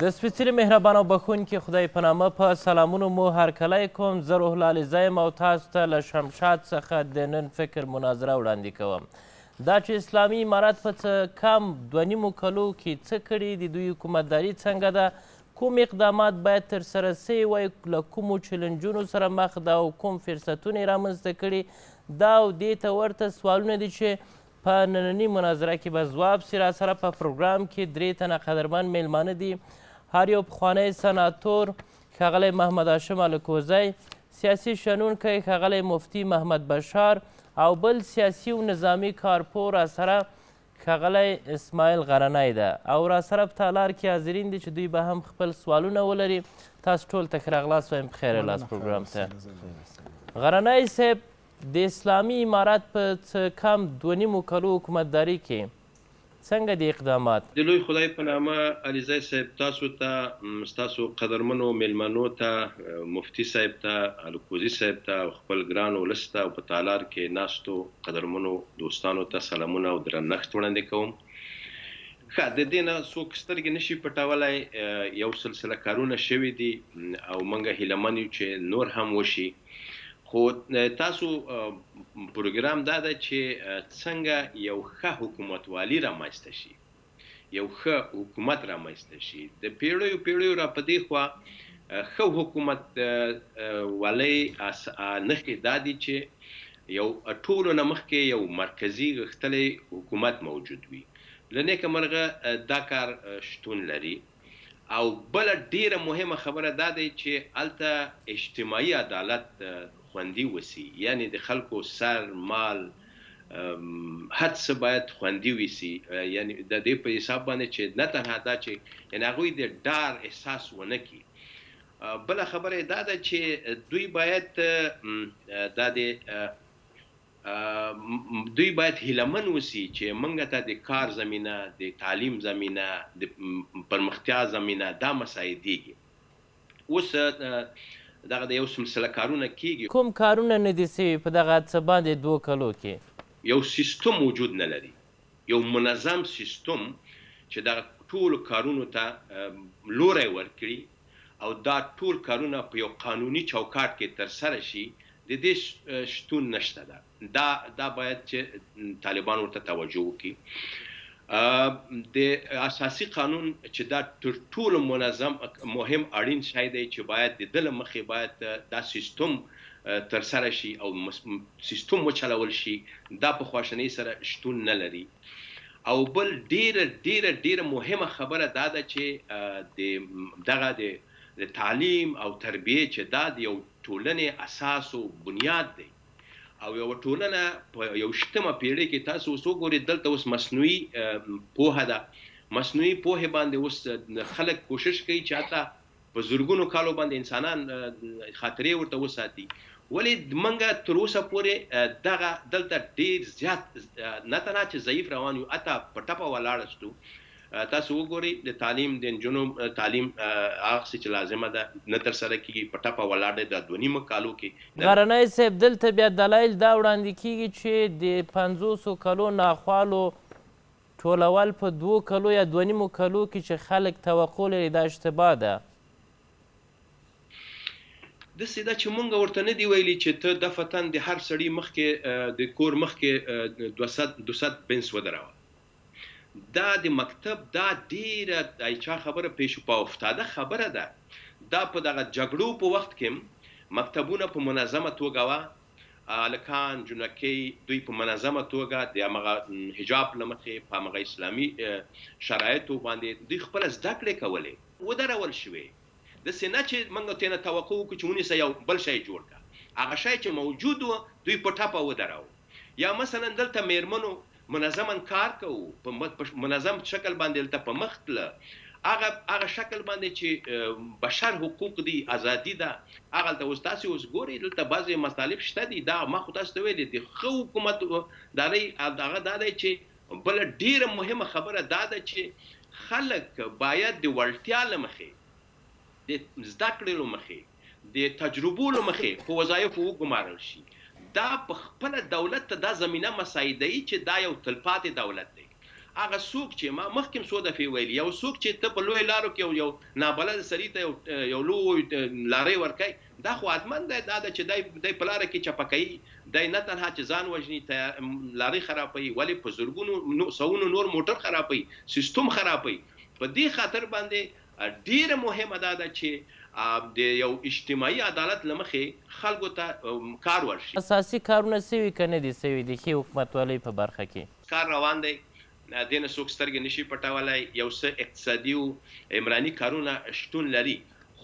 د سپېڅلي مهربان او بخونکي خدای په نامه په سلامونو مو هرکلی کوم زه روحلالزه یم او تاسو ته له شمشاد څخه د نن فکر مناظره وړاندې کوم دا چې اسلامي امارات په څه کم دوه نیمو کلو کې څه کړي د دوی حکومتداري څنګه ده کوم اقدامات باید ترسره سوي وای له کومو چلنجونو سره مخ ده او کوم فرصتونه یې رامنځته کړي دا او دې ته ورته سوالونه دي چې په نننۍ مناظره کې به ځواب سي راسره په پروګرام کې درې تنه قدرمن میلمانه دي هر یو پخوانی سناتور ښاغلی محمد هاشم الکوزی سیاسي شنونکی ښاغلی مفتی محمد بشار او بل سیاسي و نظامی کارپو راسره ښاغلی اسماعیل غرنی ده او راسره په تالار کې حاضرین دي چې دوی به هم خپل سوالونه ولري تاسو ټول ته ښه راغلاست وایم پخیر لاس پروګرام ته غرنی صاحب د اسلامي امارات په څه کم دوه نیمو کلو حکومتداري کې څنګه دي اقدامات د لوی خدای په نامه علیزی صاحب تاسو ته تاسو قدرمنو میلمنو ته مفتی صاحب ته الکوزی صاحب ته خپل ګران ولسته او په تالار کې ناشتو قدرمنو دوستانو ته سلامونه او درنښت وړاندې کوم خا د دې نه څوک سترګې نشي پټولای یو سلسله کارونه شوې دي او مونږه هیلمن یو چې نور هم وشي خو تاسو پروګرام دا ده چې څنګه یو ښه حکومت والی رامنځته شي یو ښه حکومت رامنځته شي د پیړیو پیړیو را پدې خوا ښه حکومت والی اس نخې دادی چې یو ټولو نه مخکې یو مرکزی غختلې حکومت موجود وي لنه کومرغه دا کار شتون لري او بل ډیره مهمه خبره دا ده چې الته اجتماعي عدالت خوندي وسی یعنی د خلکو سر مال هر څه باید خوندي وسی یعنی د دې په حساب باندې چې نه تنها دا چې یعنی هغه د ډار احساس ونه کی بل خبره دا ده چې دوی باید د دې دوی باید هیلمن وسی چې منګه ته د کار زمينه د تعلیم زمينه د پرمختیا زمينه دا مسایل دیږي اوس دغه د یو سلسله کارونه کیږي کوم کارونه نه دي سوي په دغه څه باندې دوه کلو کې یو سیستم وجود نه لري یو منظم سیستم چې دغه ټول کارونو ته لوري ورکړي او دا ټول کارونه په یو قانوني چوکاټ کې ترسره شي د دې شتون نشته ده دا دا باید چې طالبان ورته توجه وکړي د اساسي قانون چې دا تر ټولو منظم مهم اړین شای دی چې باید د دل مخې باید دا سیستم تر سره شي او سیستم وچلول شي دا په خوښنۍ سره شتون نه لري او بل ډیر ډیر ډیر مهمه خبره دا ده چې د دغه د تعلیم او تربیه چې دا د یو ټولنې اساس او بنیاد دی او یو ټولنه په یو شتمه پیړۍ کې تاسو وګورئ دلته اوس مصنوعي پوهه ده مصنوعي پوهه باندې اوس خلک کوشش کوي چې حتی په زورګونو کالو باندې انسانان خاطرې ورته وساتي ولې منګه تر اوسه پورې دغه دلته ډیر زیات نه تنه چې ضعیف روان یو اته پټپه ولاړستو تاسو وګورئ د تعلیم د جنو تعلیم هغه چې لازمه ده نه تر سره کیږي پټه په ولاړه د دونی مقالو کې غرنۍ صاحب دلته بیا دلایل دا وړاندې کیږي چې د 500 کلو ناخوالو ټولول په دوو کلو یا دوه نیمو کلو کې چې خلک توقع لري دا اشتباه ده داسې ده چې مونږ ورته نه دی ویلي چې ته د فتن د هر سړي مخکې د کور مخکې 200 200 پنس ودراوه دا د مکتب دا ډیره ایچا خبره پیښو په افتاده خبره ده دا په دغه جګړو په وخت کې مکتبونه په منظمه توګه وا الکان جنکی دوی په منظمه توګه د هغه حجاب لمخې په هغه اسلامي شرایطو باندې دوی خپل زده کړې کولې ودرول شوې د سینا چې موږ ته نه توقع وکړو چې مونږ یو بل شی جوړ کړه هغه شی چې موجود و دوی په ټاپه ودراو یا مثلا دلته میرمنو منظم کار کوو په منظم شکل باندې لته په مخ تل هغه هغه شکل باندې چې بشر حقوق دي ازادي ده هغه د استاد اوس ګوري دلته بعضي مطالب شته دي دا ما خو تاسو ته ویل دي خو حکومت دالي هغه دالي چې بل ډیره مهمه خبره دا ده چې خلک باید د ورټیا لمخې د زده کړې لمخې د تجربو لمخې په وظایفو وګمارل شي دا په خپل دولت ته دا زمينه مساعدای چې دا یو تلپاتې دولت دی هغه څوک چې ما مخکې سو د ویل یو څوک چې ته په لوی لارو کې یو نابلد سړی ته یو لوی لارې ورکای دا خو ادمن دی دا چې دای د پلار کې چپکای دای نه تنها چې ځان وژني ته لارې خرابې ولې په زورګونو سونو نور موټر خرابې سیستم خرابې په دې خاطر باندې ډیره مهمه ده چې د یو اجتماعي عدالت لمخې خلکو ته کار ورشي اساسي کارونه سوي کنه دي سوي د هی حکومتوالۍ په برخه کې کار روان دی دین څوک سترګې نشي پټولای یو څه اقتصادي او عمراني کارونه شتون لري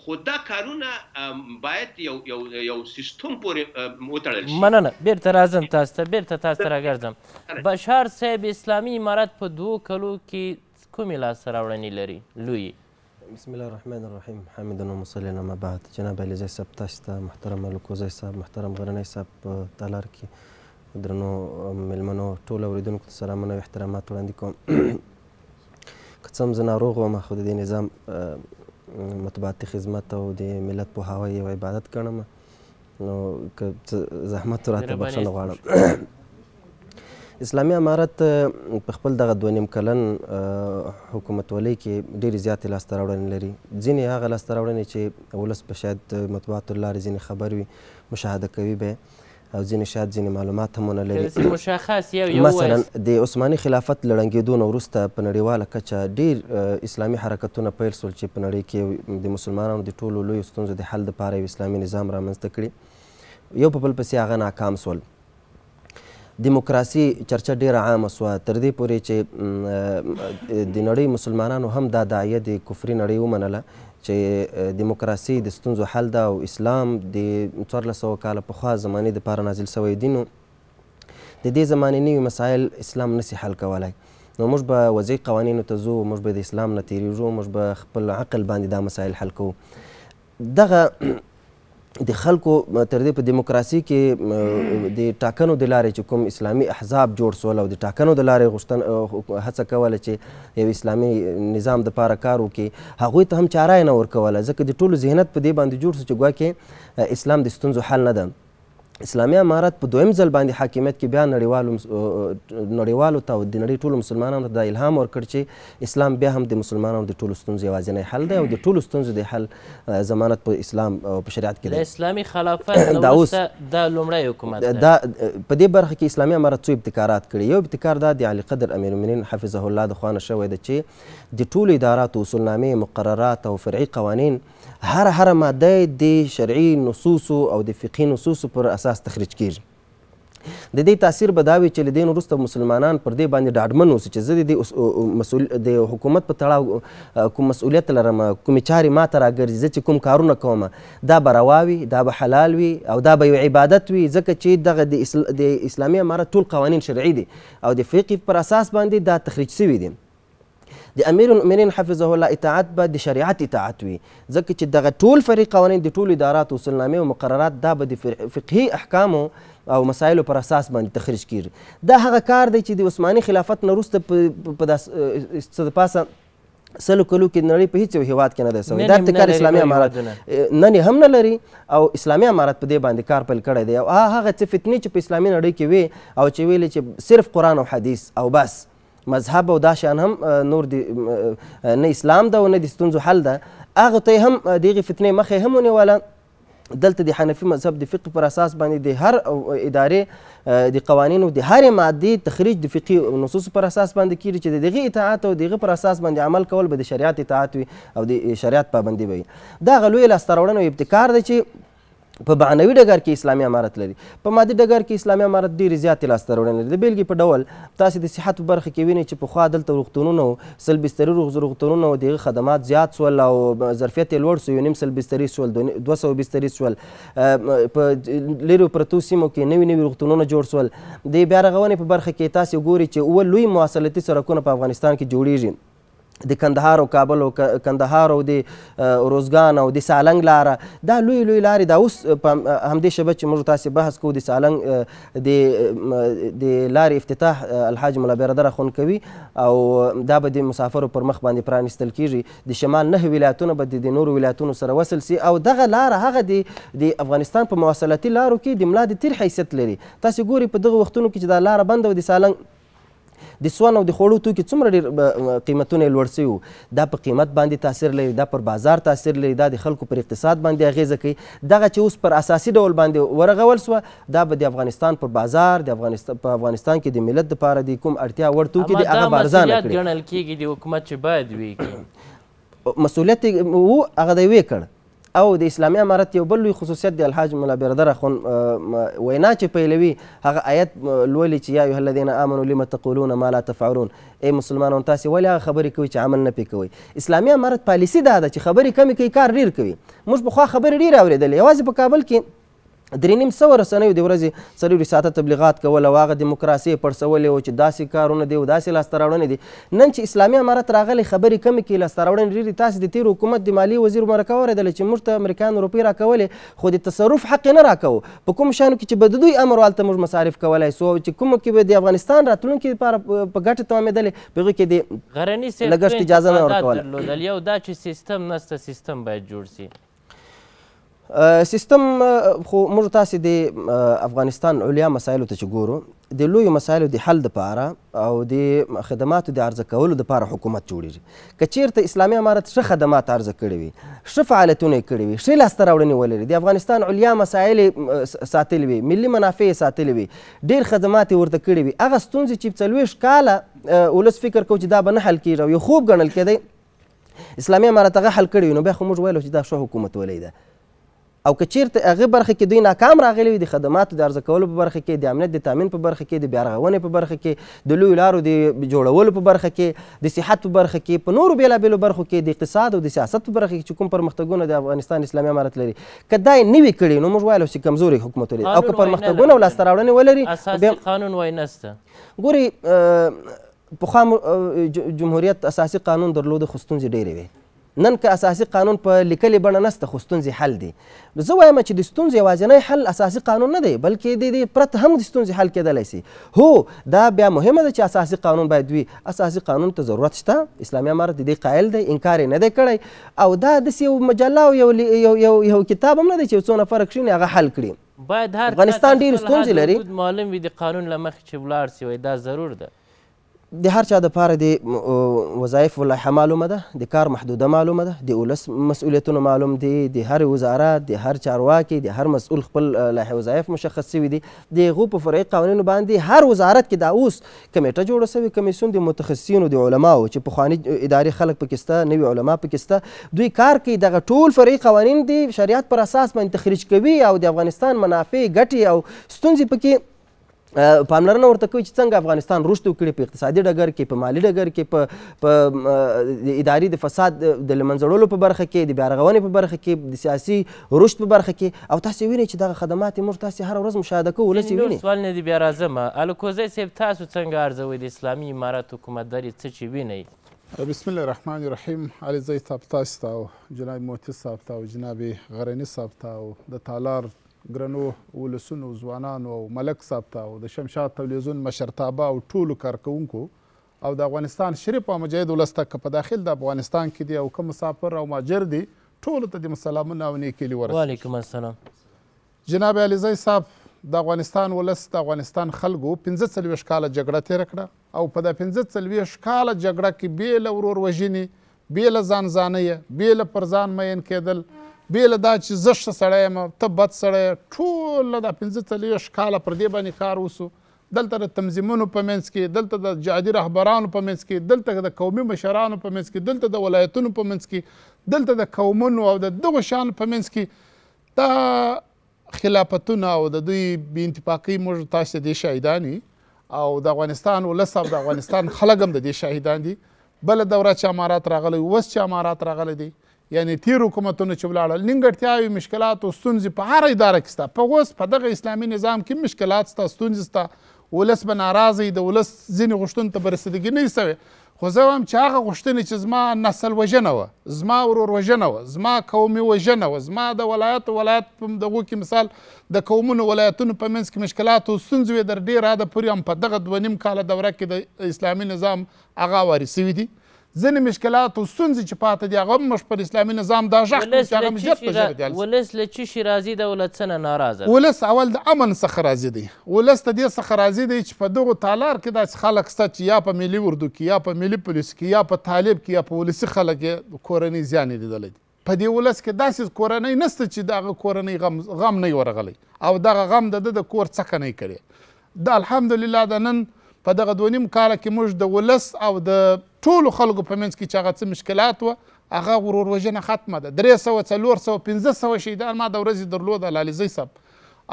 خو دا کارونه باید یو یو یو سیستم پورې وتړل شي مننه بیرته راځم تاسو ته بیرته تاسو ته راګرځم بشار صاحب اسلامي امارات په دوو کلو کې کومې لاسته راوړنې لري لویې بسم الله الرحمن الرحیم حمدن و مسلین ما بعد جناب علیزی صاحب تاسو ته محترم الکوزی صاحب محترم غرنی صاحب په تالار کې درنو میلمنو ټول اوریدونکو ته سلامونه او احترامات وړاندې کوم که څه هم زه ناروغ وم خو د دې نظام مطبوعاتي خدمت او د ملت پوهاوی یو عبادت ګڼم نو که زحمت راته بخښنه غواړم اسلامي امارت په خپل دغه دوه نیم کلن حکومتولۍ کې ډېرې زیاتې لاسته راوړنې لري ځینې هغه لاسته راوړنې چې ولس به شاید مطبوعات لارې ځینې خبر وي مشاهده کوي به او ځینې شاید ځینې معلومات هم ونه لري مشخص یو یو مثلا د عثماني خلافت لړنګېدو نه وروسته په نړیواله کچه ډېر اسلامي حرکتونه پیل سول چې په نړۍ کې د مسلمانانو د ټولو لویو ستونزو د حل دپاره یو اسلامي نظام رامنځته کړي یو په بل پسې هغه ناکام سول دیموکراسي چرچه ډیره عامه سوه تر دې پورې چې د نړۍ مسلمانانو هم دا داعیه د کفري نړۍ ومنله چې دیموکراسي د ستونزو حل ده او اسلام د څوارلس سوه کاله پخوا زمانې دپاره نازل سوی دی نو د دې زمانې نوي مسایل اسلام نسی حل کولی نو موږ به وضعي قوانینو ته ځو موږ به د اسلام نه تیریږو موږ به خپل عقل باندې دا مسایل حل کوو دغه د خلکو تر دې په دیموکراسي کې د ټاکنو د لارې چې کوم اسلامي احزاب جوړ سول او د ټاکنو د لارې غوښتن هڅه کوله چې یو اسلامي نظام د پاره کار وکړي هغوی ته هم چاره نه ورکوله ځکه د ټولو ذهنیت په دې باندې جوړ سو چې ګواکې اسلام د ستونزو حل نه ده اسلامي امارت په دویم ځل باندې حاکمیت کې بیا نړیوالو نړیوالو ته د نړۍ ټولو مسلمانانو ته دا الهام ورکړ چې اسلام بیا هم د مسلمانانو د ټولو ستونزو یوازینی حل دی او د ټولو ستونزو د حل ضمانت په اسلام په شریعت کې دی د اسلامي خلافت دا اوس دا لومړی حکومت دی دا په دې برخه کې اسلامي امارت څو ابتکارات کړي یو ابتکار دا د علي قدر امیرالمؤمنین حفظه الله د خوانه شوی دی چې د ټولو اداراتو اصولنامې مقررات او فرعي قوانین هر هر ماده د شرعي نصوصو او د فقهي نصوصو پر اساس احساس تخریج کیږي د دې تاثیر به دا وي چې له دین وروسته مسلمانان پر دې باندې ډاډمن اوسي چې زه د مسؤل د حکومت په تړاو کوم مسؤلیت لرم کومې چارې ما ته راګرځي زه چې کوم کارونه کوم دا به روا وي دا به حلال وي او دا به یو عبادت وي ځکه چې دغه د اسلامي امارت ټول قوانین شرعي دي او د فقې پر اساس باندې دا تخریج شوي دي د امیر المؤمنین حفظه الله اطاعت به د شریعت اطاعت وي ځکه چې دغه ټول فرعي قوانین د ټولو اداراتو اصولنامې او مقررات دا به د فقهي احکامو او مسایلو پر اساس باندې تخریج کیږي دا هغه کار دی چې د عثماني خلافت نه وروسته په داسې د پاسه سلو کلو کې نړۍ په هیڅ یو هیواد کې نه دی سوی دا ابتکار اسلامي امارات نن هم نه لري او اسلامي امارات په دې باندې کار پیل کړی دی او هغه څه فتنې چې په اسلامي نړۍ کې وي او چې ویلې چې صرف قرآن او حدیث او بس مذهب او دا شیان هم نور دی نه اسلام ده او نه د ستونزو حل ده هغه ته هم د هغې فتنې مخه هم ونیوله دلته د حنفي مذهب د فقه پر اساس باندې د هر ادارې د قوانینو د هرې مادې تخریج د فقهي نصوصو پر اساس باندې کیږي چې د دغې اطاعت او د هغې پر اساس باندې عمل کول به د شریعت اطاعت وي او د شریعت پابندي به وي دا هغه لویه لاسته راوړنه او ابتکار دی چې په معنوي ډګر کې اسلامي امارت لري په مادي ډګر کې اسلامي امارت ډېرې زیاتې لاسته راوړنې لري د بېلګې په ډول تاسې د صحت په برخه کې وینئ چې پخوا دلته روغتونونه وو سل بستري روغتونونه وو د هغه خدمات زیات شول او ظرفیت یې لوړ سو یو نیم سل بستري شول دوه سوه بستري شول په لیرو پرتو سیمو کې نوي نوي روغتونونه جوړ شول د بیا رغونې په برخه کې تاسې ګورئ چې اوه لوی مواصلتي سرکونه په افغانستان کې جوړیږي د کندهار او کابل او کندهار او د روزګان او د سالنګ لاره دا لوی لوی لارې دا اوس په همدې شبه چې موږ تاسې بحث کوو د سالنګ د د لارې افتتاح الحاج ملا بیردر اخون کوي او دا به د مسافرو پر مخ باندې پرانیستل کیږي د شمال نه ولایتونه به د نورو ولایتونو سره وصل سي او دغه لاره هغه د د افغانستان په مواصلاتي لارو کې د ملا د تیر حیثیت لري تاسې ګوري په دغه وختونو کې چې دا لاره بنده او د سالنګ د سوان او د خوړو توکي څومره ډېر قیمتونه یې لوړ سوي دا په قیمت باندې تاثیر لري دا پر بازار تاثیر لري دا د خلکو پر اقتصاد باندې اغیزه کوي دغه چې اوس پر اساسي ډول باندې ورغول سوه دا به د افغانستان پر بازار د افغانستان په افغانستان کې د ملت لپاره د کوم اړتیا وړ توکي دي هغه به ارزانه کړي ګڼل کېږي د حکومت چې باید وي مسؤلیت وو هغه دی وې کړ او د اسلامي امارت یو بل لوی خصوصیت د الحاج مولا بیردر اخون وینا چې پیلوي هغه آیت لولي چې یا ایها الذین آمنوا لم تقولون ما لا تفعلون ای مسلمانانو تاسو ولې هغه خبرې کوي چې عمل نه پې کوي اسلامي امارت پالیسی دا ده چې خبرې کمې کوي کار ډېر کوي موږ پخوا خبرې ډېرې اورېدلې یوازې په کابل کې درې نیم سوه رسنیو د ورځې څلورې ساعته تبلیغات کول او هغه دیموکراسي پړسولې وه چې داسې کارونه دي او داسې لاسته راوړنې دي نن چې اسلامي امارت راغلی خبرې کمې کې لاسته راوړنې ډېرې تاسې د تیر حکومت د مالی وزیر مرکه واورېدله چې موږ ته امریکایان روپۍ راکولې خو د تصرف حق یې نه راکوو په کوم شیانو کې چې به د دوی امر هلته موږ مصارف کولی سو چې کومو کې به د افغانستان راتلونکي لپاره په ګټه تمامېدلې په هغې کې د لګښت اجازه نه ورکوله دا چې سیستم نسته سیستم باید جوړ شي سیستم خو موږ تاسې د افغانستان علیا مسایلو ته چې ګورو د لویو مسایلو د حل دپاره او د خدماتو د عرضه کولو دپاره حکومت جوړیږي که چیرته اسلامي امارت ښه خدمات عرضه کړي وي ښه فعالیتونه یې کړي وي ښې لاسته راوړنې ولري د افغانستان علیا مسایل ساتلې وي ملي منافع یې ساتلې وي ډېر خدمات یې ورته کړي وي هغه ستونزې چې څلوېښت کاله ولس فکر کو چې دا به نه حل کېږي او یو خوب ګڼل کېدی اسلامي امارت هغه حل کړي وي نو بیا خو موږ ویلو چې دا ښه حکومت ولې ده او که چیرته هغه برخه کې دوی ناکام راغلي وي د خدماتو د عرضه کولو په برخه کې د امنیت د تامین په برخه کې د بیارغونې په برخه کې د لویو لارو د جوړولو په برخه کې د صحت په برخه کې په نورو بېلابېلو برخو کې د اقتصاد او د سیاست په برخه کې چې کوم پرمختګونه د افغانستان اسلامي امارت لري که دا یې نه وي کړي نو موږ ویلی چې کمزوری حکومت لري او که پرمختګونه او لاسته راوړنې ولري اساسي قانون وایي نسته ګوري پخوا جمهوریت اساسي قانون درلوده خو ستونزې ډېرې وې نن که اساسي قانون په لیکلې بڼه نسته خو ستونزې حل دي زه وایم چې د ستونزې یوازینی حل اساسي قانون نه دی بلکې د دې پرته هم د ستونزې حل کېدلی سي هو دا بیا مهمه ده چې اساسي قانون باید وي اساسي قانون ته ضرورت شته اسلامي امارت د دې قایل دی انکار یې نه دی کړی او دا داسې یو مجله او یو, یو, یو, یو کتاب هم نه دی چې څو نفره کښېني هغه حل کړي باید هر افغانستان ډېرې ستونزې لري معلوم وي د قانون له مخې چې ولاړ سي وای دا ضرور ده د هر چا د پاره د وظایف لایحه معلومه ده د کار محدوده معلومه ده د ولس مسؤلیتونه معلوم دي د هر وزارت د هر چارواکي د هر مسؤل خپل لایحه وظایف مشخص شوي دي د هغو په فرعي قوانینو باندې هر وزارت کې دا اوس کمیټه جوړه شوې کمیسیون د متخصصینو د علماو چې پخواني ادارې خلک پکې سته نوي علما پکې سته دوی کار کوي دغه ټول فرعي قوانین د شریعت پر اساس باندې تخریج کوي او د افغانستان منافع ګټې او ستونزې پکې پاملرنه ورته کوي چې څنګه افغانستان رشد وکړي په اقتصادي ډګر کې په مالی ډګر کې په په اداري د فساد د لمنځړولو په برخه کې د بیارغونې په برخه کې د سیاسي رشد په برخه کې او تاسو وینئ چې دغه خدمات موږ تاسو هر ورځ مشاهده کوو ولسی وینئ سوال نه دی بیا راځم الکوزی صاحب تاسو څنګه ارزوي د اسلامي امارات حکومتداري څه چې وینئ بسم الله الرحمن الرحیم علي زی صاحب تاسو ته او جناب موتی صاحب ته او جناب غرني صاحب ته او د تالار ګرنو ولسونو ځوانانو او ملک صاحب ته او د شمشاد تلویزیون مشرتابه او ټولو کارکوونکو او د افغانستان شریف او مجاهد ولس ته که په داخل د افغانستان کې دي او که مسافر او ماجر دي ټولو ته دې سلامونه او نیکیلي ورسوي وعلیکم السلام جناب علیزی صاحب د افغانستان ولس د افغانستان خلکو پنځه څلوېښت کاله جګړه تېره کړه او په دا پنځه څلوېښت کاله جګړه کې بېله ورور وژنې بېله ځان ځانیه بېله پر ځان مین کېدل بیله دا چې زه ښه سړی یم ته بد سړی ټوله دا پنځه څلوېښت کاله پر دې باندې کار وسو دلته د تنظیمونو په منځ کې دلته د جهادي رهبرانو په منځ کې دلته د قومي مشرانو په منځ کې دلته د ولایتونو په منځ کې دلته د قومونو او د دغو شانو په منځ کې دا خلافتونه او د دوی بې انتفاقي موږ تاسو ته دې شاهدان او د افغانستان ولس او د افغانستان خلک هم د دې شاهدان دي بله دوره چې امارات راغلی اوس چې امارات راغلی دی یعنی تیر حکومتونو چې ولاړل نیمګړتیاوې مشکلات او ستونزې په هر اداره کې سته په اوس په دغه اسلامي نظام کې مشکلات سته ستونزې سته ولس به ناراضه د ولس ځینې غوښتنو ته به رسېدګي نه شوې خو زه وایم چې هغه غوښتنې چې زما نسل وژنه وه زما ورور وژنه وه زما قومي وژنه وه زما د ولایت ولایت په دغو کې مثال د قومونو ولایتونو په منځ کې مشکلات او ستونزې وې تر ډېره حده پورې هم په دغه دوه نیم کاله دوره کې د اسلامي نظام هغه واري سوي دي ځینې مشکلات او ستونزې چې پاتې دي هغه هم پر اسلامي نظام دا غږ چې هغه ژر په ژر دی ولس له چه شي راضي ده او له څه نه ناراضه ولس اول د امن څخه راضي دی ولس ته دې څخه راضي دی چې په دغو تالار کې داسې خلک شته چې یا په ملي اردو کې یا په ملي پولیس کې یا په طالب کې یا په ولسي خلک یې کورنۍ زیان یې لیدلی دی په دې ولس کې داسې کورنۍ نسته چې دغه کورنۍ غم غم نه ورغلی او دغه غم د د کور څخه نه کړي دا الحمدلله د نن په دغه دوه نیم کاله کې موږ د ولس او د ټولو خلکو په منځ کې چې هغه څه مشکلات وه هغه غرور وژنه ختمه ده درې سوه څلور سوه پنځه سوه شهیدان ما د ورځې درلوده لالزی صاحب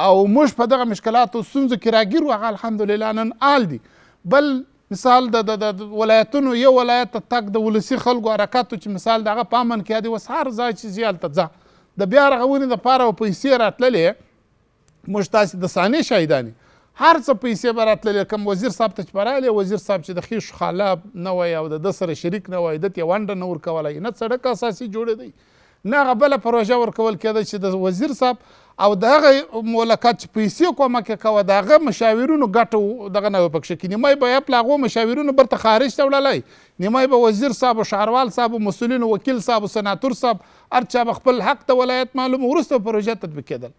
او موږ په دغه مشکلاتو ستونزو کې راګیر وو هغه الحمدلله نن آل دي بل مثال د د ولایتونو یو ولایت ته تګ د ولسي خلکو حرکاتو چې مثال دغه په امن کې دی اوس هر ځای چې ځي هلته ځه د بیا رغونې دپاره او پیسې راتللې موږ تاسې د سانې شهیدانې هر څه پیسې به راتللې کوم وزیر صاحب ته چې به راغلی وزیر صاحب چې د خیشو خاله نه وای او د ده سره شریک نه وای ده ته یې ونډه نه ورکولی نه سړک اساسي جوړېدی نه هغه بله پروژه ورکول کېده چې د وزیر صاحب او د هغه مولکات چې پیسې کومک یې کوه د هغه مشاورینو ګټه دغه نه پکښې کې نیمای به یې په هغو مشاورینو برته خارج ته وړلی نیمای به وزیر صاحب شهروال صاحب مسؤلینو وکیل صاحب سناتور صاحب ارچا بخپل حق ته ولایت معلوم ورسته پروژه تطبیق کېدل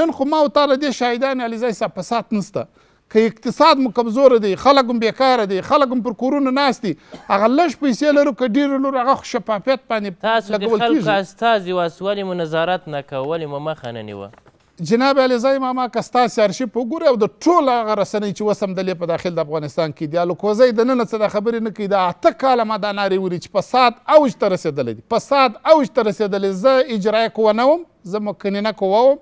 نن خو ما او تاره دې شاهدان علي زای صاحب پسات نسته که اقتصاد مو کمزور دی خلک هم بیکاره دي خلک هم پر کورونه ناست دي هغه لږ پیسې لرو که ډېر لرو هغه خو شفافیت باندې تاسو د خلکو استازي واسو ولې مو نظارت نه کوه ولې مو مخه نه نیوه جناب علیزای ماما که ستاسې ارشیف وګورئ او د ټوله هغه رسنۍ چې اوس همدلې په داخل د افغانستان کې دي الکوزۍ د ننه څه دا خبرې نه کوي د اته کاله ما دا نارې وري چې فساد اوج ته رسېدلی دی فساد اوج ته رسېدلی زه اجرایه قوه نه وم زه مقننه قوه وم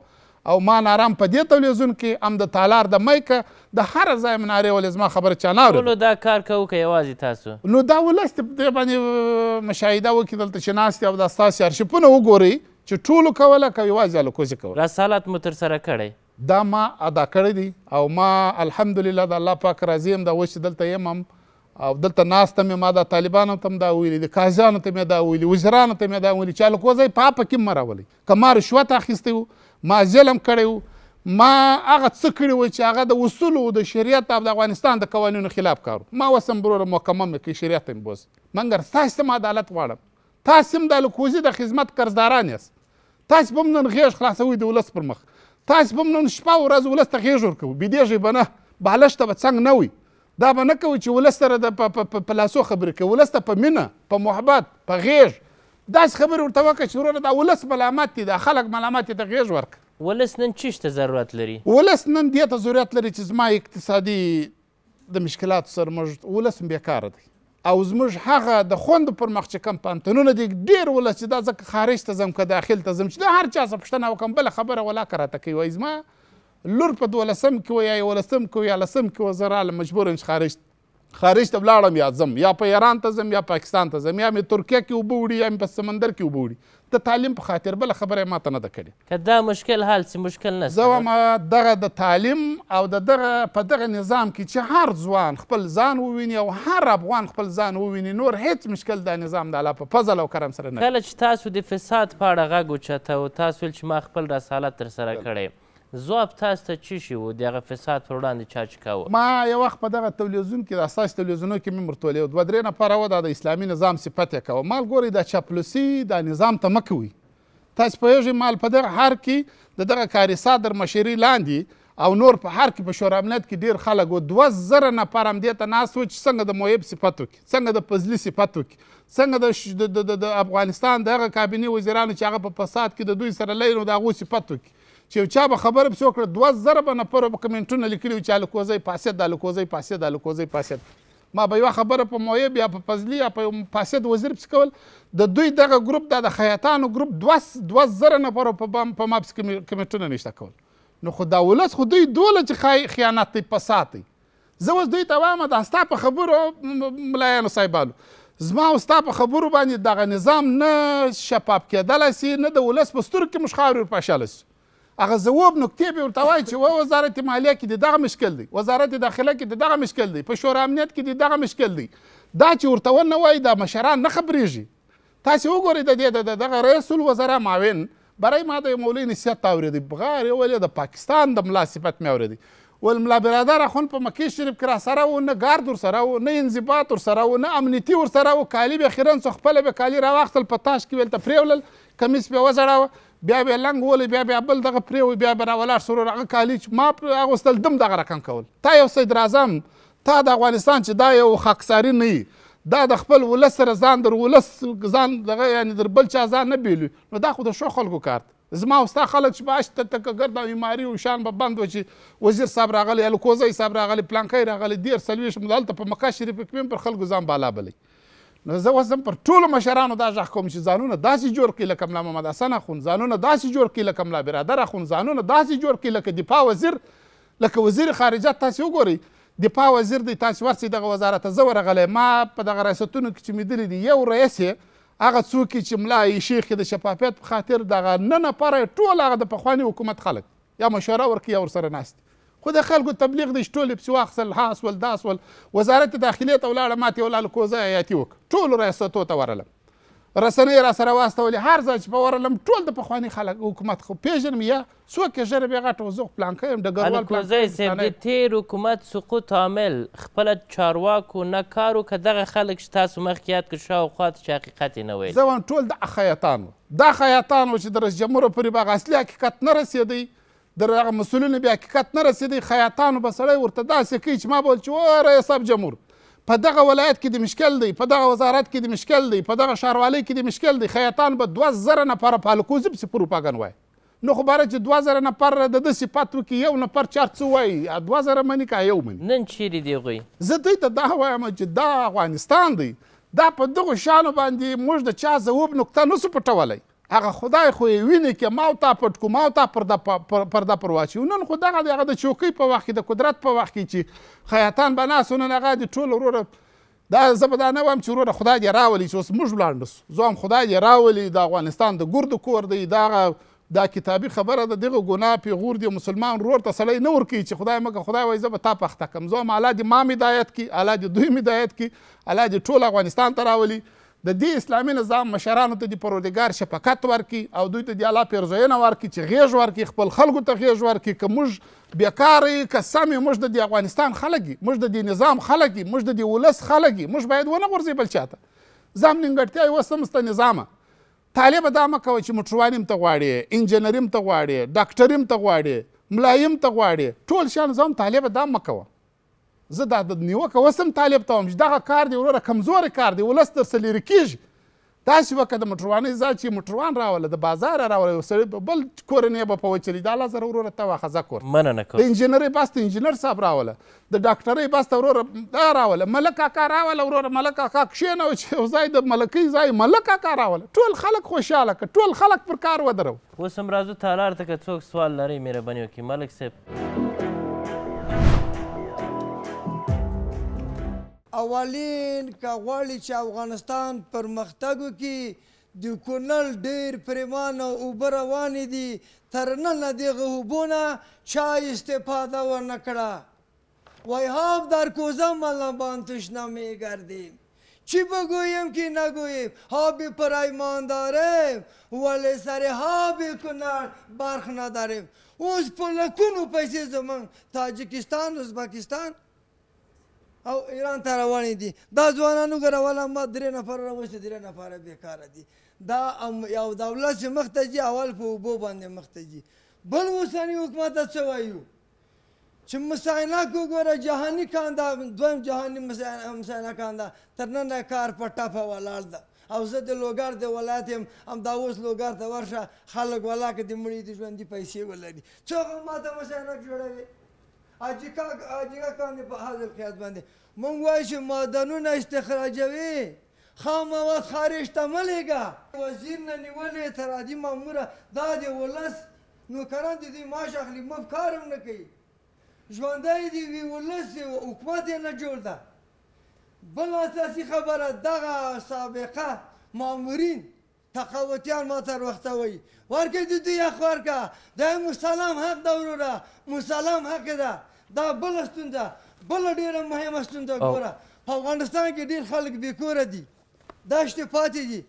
او ما نارام په دې تلویزیون کې هم د تالار د میکه د هر ځای مې نارې ولې زما خبره چا نه اورېده دا کار کوو که یوازې تاسو نو دا ولس دې باندې مشاهده وکړي دلته چې ناست او دا ستاسې ارشیفونه وګورئ چې ټولو کوله که یوازې الکوزې کوله دا سالات مو ترسره کړی دا ما ادا کړی دی او ما الحمدلله د الله پاک راضي یم دا اوس چې دلته یم هم او دلته ناسته مې ما دا طالبانو ته هم دا ویلي دي قاضیانو ته مې دا ویلي وزیرانو ته مې دا ویلي چې الکوزی په هپه کې م راولئ که ما رشوت اخیستی و ما ظلم کړی و ما هغه څه کړي و چې هغه د اصولو د شریعت او د افغانستان د قوانینو خلاف کار ما اوس هم بروره محکمه مې کوي شریعت مې بوز منګر تاسې هم عدالت غواړم تاسې هم د الکوزي د خدمت قرضداران یاست تاسې به هم نن غېږ خلاصوئ د ولس پر مخ تاسې به هم نن شپه ورځ ولس ته غېږ ورکوئ بېدېږئ به نه بالښت ته به څنګ نه وئ دا به نه کوئ چې ولس سره د په لاسو خبرې کوئ ولس ته په مینه په محبت په غېږ داسې خبرې ورته وکړه چې وروره دا ولس ملامت دي دا خلک ملامت یې ته غېږ ورکړه ولس نن چیش ته ضرورت لري ولس نن دې ته ضرورت لري چې زما اقتصادي د مشکلاتو سره موږ ولس بېکاره دی او زموږ هغه د خوند پر مخ چې کم پانتونونه دي ډیر ولا چې دا ځکه خارج ته ځم که داخل ته ځم چې دا هر چا څه پوښتنه وکړم بله خبره ولا که راته کوي وایي زما لور په دولسم کې وه یا یولسم کې وه یا لسم کې وه زه رالم مجبور یم چې خارج خارج ته ولاړم یا ځم یا په ایران ته ځم یا پاکستان ته ځم یا مې ترکیه کې اوبه وړي یا مې په سمندر کې اوبه وړي د تعلیم په خاطر بله خبره ما ته نه ده کړې که دا مشکل حل سي مشکل نه زه وایم دغه د تعلیم او د دغه په دغه نظام کې چې هر ځوان خپل ځان وویني او هر افغان خپل ځان وویني نور هیڅ مشکل دا نظام د الله په فضل او کرم سره نه کله چې تاسو د فساد په اړه غږ اوچته او تاسو ویل چې ما خپل رسالت ترسره کړی ځواب تاسو ته چی شي و د هغه فساد پر وړاندې چا چې کاوه ما یو وخت په دغه تلویزیون کې د ستاسې تلویزیونو کې مې مرتولی و دوه درې نفره و دا د اسلامي نظام صفت یې کوه مال ګورئ دا چاپلوسي دا نظام ته مه کوئ تاسو پوهېږئ مال په دغه هر کې د دغه کاري صادر مشري لاندې او نور په هر کې په شورا امنیت کې ډیر خلک و دوه زره نفر همدې ته ناست و چې څنګه د مویب صفت وکړي څنګه د پزلي صفت وکړي څنګه د افغانستان د هغه کابینې وزیرانو چې هغه په فساد کې د دوی سره لري نو د هغو صفت وکړي چې یو چا به خبره پسې وکړه دوه زره به نفرو به کمنټونه لیکلي وو چې الکوزی پاسد الکوزی پاسد الکوزی پاسد ما به یوه خبره په مویب یا په فضلي یا په پاسد وزیر پسې کول د دوی دغه ګروپ دا د خیاطانو ګروپ دوه زره نفرو په ما پسې کمنټونه نشته کول نو خو دا ولس خو دوی دوله چې خیانت دی فساد دی زه اوس دوی ته وایم دا ستا په خبرو ملایانو صاحبانو زما او ستا په خبرو باندې دغه نظام نه شفاف کېدلی سي نه د ولس په سترګو کې موږ خاورې ورپاشاله سي هغه ځواب نکتې به ورته وایي چې و وزارت مالیه کې د دغه مشکل دی وزارت داخله کې د دغه مشکل دی په شورا امنیت کې د دغه مشکل دی دا چې ورته ونه وایي دا مشران نه خبرېږي تاسې وګورئ د دې د دغه رئیس الوزرا معاون برای ما د یو مولوي نصیحت اورېدی بغار یې د پاکستان د ملا صفت مې اورېدی ول ملا برادر اخون په مکه شریف کې را سره و نه ګارد ور سره و نه انضباط ور سره و نه امنیتي ور سره و کالي به خیرن څو خپل به کالي راواختل په تاش کې ویل ته پرېولل کمیس به وزړاوه بیا به لنګ ولې بیا به بل دغه پرې بیا به راولار سره هغه کالج ما اغوستل دم دغه رقم کول تا یو سید اعظم تا د افغانستان چې دا یو خاکساری نه دا د خپل ولس سره ځان در ولس ځان دغه یعنی در بل چا ځان نه بیلو نو دا خو د شو خلکو کار زما او ستا خلک چې باش ته تکګر د بیماری او شان به بند و چې وزیر صاحب راغلی الکوزی صاحب راغلی پلانکی راغلی دیر سلویش مدالته په مکه شریف کې پر خلکو ځان بالا بلی نو زه اوس پر ټولو مشرانو دا غږ کوم چې ځانونه داسې جوړ کړي لکه ملا محمد حسن اخوند ځانونه داسې جوړ کړي لکه ملا برادر اخوند ځانونه داسې جوړ کړي لکه دفاع وزیر لکه وزیر خارجه تاسې وګورئ دفاع وزیر دی تاسې ورسئ دغه وزارت ته زه ورغلی ما په دغه ریاستونو کې چې مې دلی دی یو رئیس هغه څوک چې ملا شیخ د شفافیت په خاطر دغه نه نفره ټول هغه د پخواني حکومت خلک یا مشوره ورکوي یا ورسره ناست خو د خلکو تبلیغ دی چې ټولې پسې واخیستل هاس ول داس ول وزارت داخلې ته ولاړه ماتې ولاله کوزه ایاتي وکړه ټولو ریاستو ته ورلم رسنۍ را سره واستولې هر ځای چې په ورلم ټول د پخواني خلک حکومت خو پیژنم یا څوک یې ژر بې غټه وزوغ پلانکه یم ډګروال کوزی صاحب د تېر حکومت سقوط عامل خپله چارواکو نه کار که دغه خلک چې تاسو مخکې یاد کړ شاوخوا ته چې حقیقت یې نه ویل زه وایم ټول د اخیتان دا خیاطان و چې د رئیس جمهور پورې به اصلي حقیقت نه رسېدی در هغه مسؤلینو بیا حقیقت نه رسېدی خیاطانو به سړی ورته داسې کوي چې ما به ویل چې او رئیس صاحب جمهور په دغه ولایت کې د مشکل دی په دغه وزارت کې د مشکل دی په دغه ښاروالۍ کې د مشکل دی خیاطان به دوه زره نفره پالکوزي پسې پروپاګن وایي نو خو باره چې دوه زره نفر د ده صفت وکړي یو نفر چار څه وایي دوه زره مني که یو مني نن چیرې دی هغوی زه دوی ته دا وایم چې دا افغانستان دی دا په دغو شانو باندې موږ د چا ځوب نقطه نسو پټولی هغه خدای خو یې ویني کې ما تا پټ کو ما تا پرده پرده پر واچي نن خو دغه د هغه د چوکۍ په وخت کې د قدرت په وخت کې چې خیاطان به ناست نن هغه د ټول وروره دا زه به دا نه وایم چې وروره خدای دې راولي چې اوس موږ ولاړ نسو زه هم خدای دې راولي د افغانستان د ګردو کور دی دغه دا کتابي خبره ده دغه ګناه پیغور دی مسلمان ورور ته سړی نه ورکوي چې خدای مګه خدای وایي زه به تا پخته کړم زه هم الله دې ما مدایت کړي الله دې دوی مدایت کړي الله دې ټول افغانستان ته راولي د دې اسلامي نظام مشرانو ته د پروردګار شفقت ورکي او دوی ته د الله پیرزوینه ورکي چې غیږ ورکي خپل خلکو ته غیږ ورکي که موږ بیکار یي که سم یو موږ د افغانستان خلک یي موږ د دې نظام خلک یي موږ د دې ولس خلک یي موږ باید ونه غورځي بل چاته زام نیمګړتیا یوه سمسته نظامه طالبه دا مه کوه چې موټروان یم ته غواړې انجینر یم ته غواړې ډاکټر یم ته غواړې ملایم ته غواړې ټول شیان زم طالبه دا مه کوه زه دا د نیوکه اوس هم طالب ته وایم چې دغه کار دی وروره کمزوری کار دی ولس درڅه لرې کېږي داسې وکړه د موټروانۍ ځای چې موټروان راوله د بازار یې راوله یو سړی بل کورنۍ به په وچلي دا الله زره وروره ته واخه زه کور مننه کوم د انجینرۍ بس ته انجینر صاحب راوله د ډاکټرۍ بس ته وروره دا راوله ملک کاکا راوله وروره ملک کاکا کښېنه چې یو ځای د ملکۍ ځای ملک کاکا راوله ټول خلک خوشحاله کړه ټول خلک پر کار ودرو اوس هم راځو تالار ته که څوک سوال لرئ مهرباني وکړي ملک صاحب اولین که غواړي چې افغانستان پرمختګ وکړي د کونل ډیر پریمانه اوبه روانې دي تر نن دغه اوبونه چا استفاده ونه کړه ویهاب در کوزم لبان تشنه میگردیم چی بگویم که نگویم هابی پر ایمان داریم ولی سر هابی کنن برخ نداریم اوز پلکونو پیسی زمان تاجکستان ازبکستان او ایران ته روانې دي دا ځوانانو ګرواله ما درې نفر راوسته درې نفر بیکاره دي دا یو دولت چې مخ ته ځي اول په اوبو باندې مخ ته ځي بل اوسني حکومت ته څه وایو چې مسایناک وګوره جهاني کاندا دویم جهاني مسایناک کاندا تر نن کار په ټپه ولاړ ده او زه د لوګر د ولایت یم همدا اوس لوګر ته ورشه خلک ولاکه د مړي د ژوندي پیسې ولري څوک ماته مسایناک جوړوي اجیکا اجیکا کاندي په حاضر قیاس باندې مونږ وایو چې معدنونه استخراجوي خام مواد خارج ته ملېږه وزیر نه نیولې تر عادي ماموره دا د ولس نوکران د دې معاش اخلي مف کار هم نه کوي ژوندی دی وی ولس حکومت نه جوړ ده بل اساسي خبره دغه سابقه مامورین تقوتیان ما تر وخته وي ورکې د دوی حق ورکه د مسلم حق ده وروره مسلم حق ده دا بله ستونزه بله ډېره مهمه ستونزه ګوره په افغانستان کې ډېر خلک بې کوره دي دښتې پاتې دي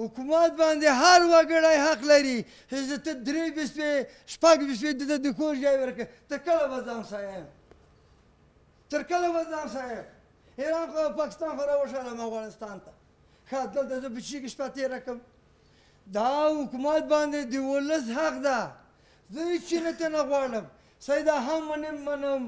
حکومت باندې هر وګړی حق لري چې ته درې بیس شپږ بیس د د کور ځای ورکړه ته کله به ځان سایم تر کله به ځان سایم ایران خو پاکستان خو راوشالم افغانستان ته ښه دلته زه په چی کې شپه تېره کړم دا حکومت باندې د ولس حق ده زه هیڅ نه ته نه غواړم سیدا هم منم منم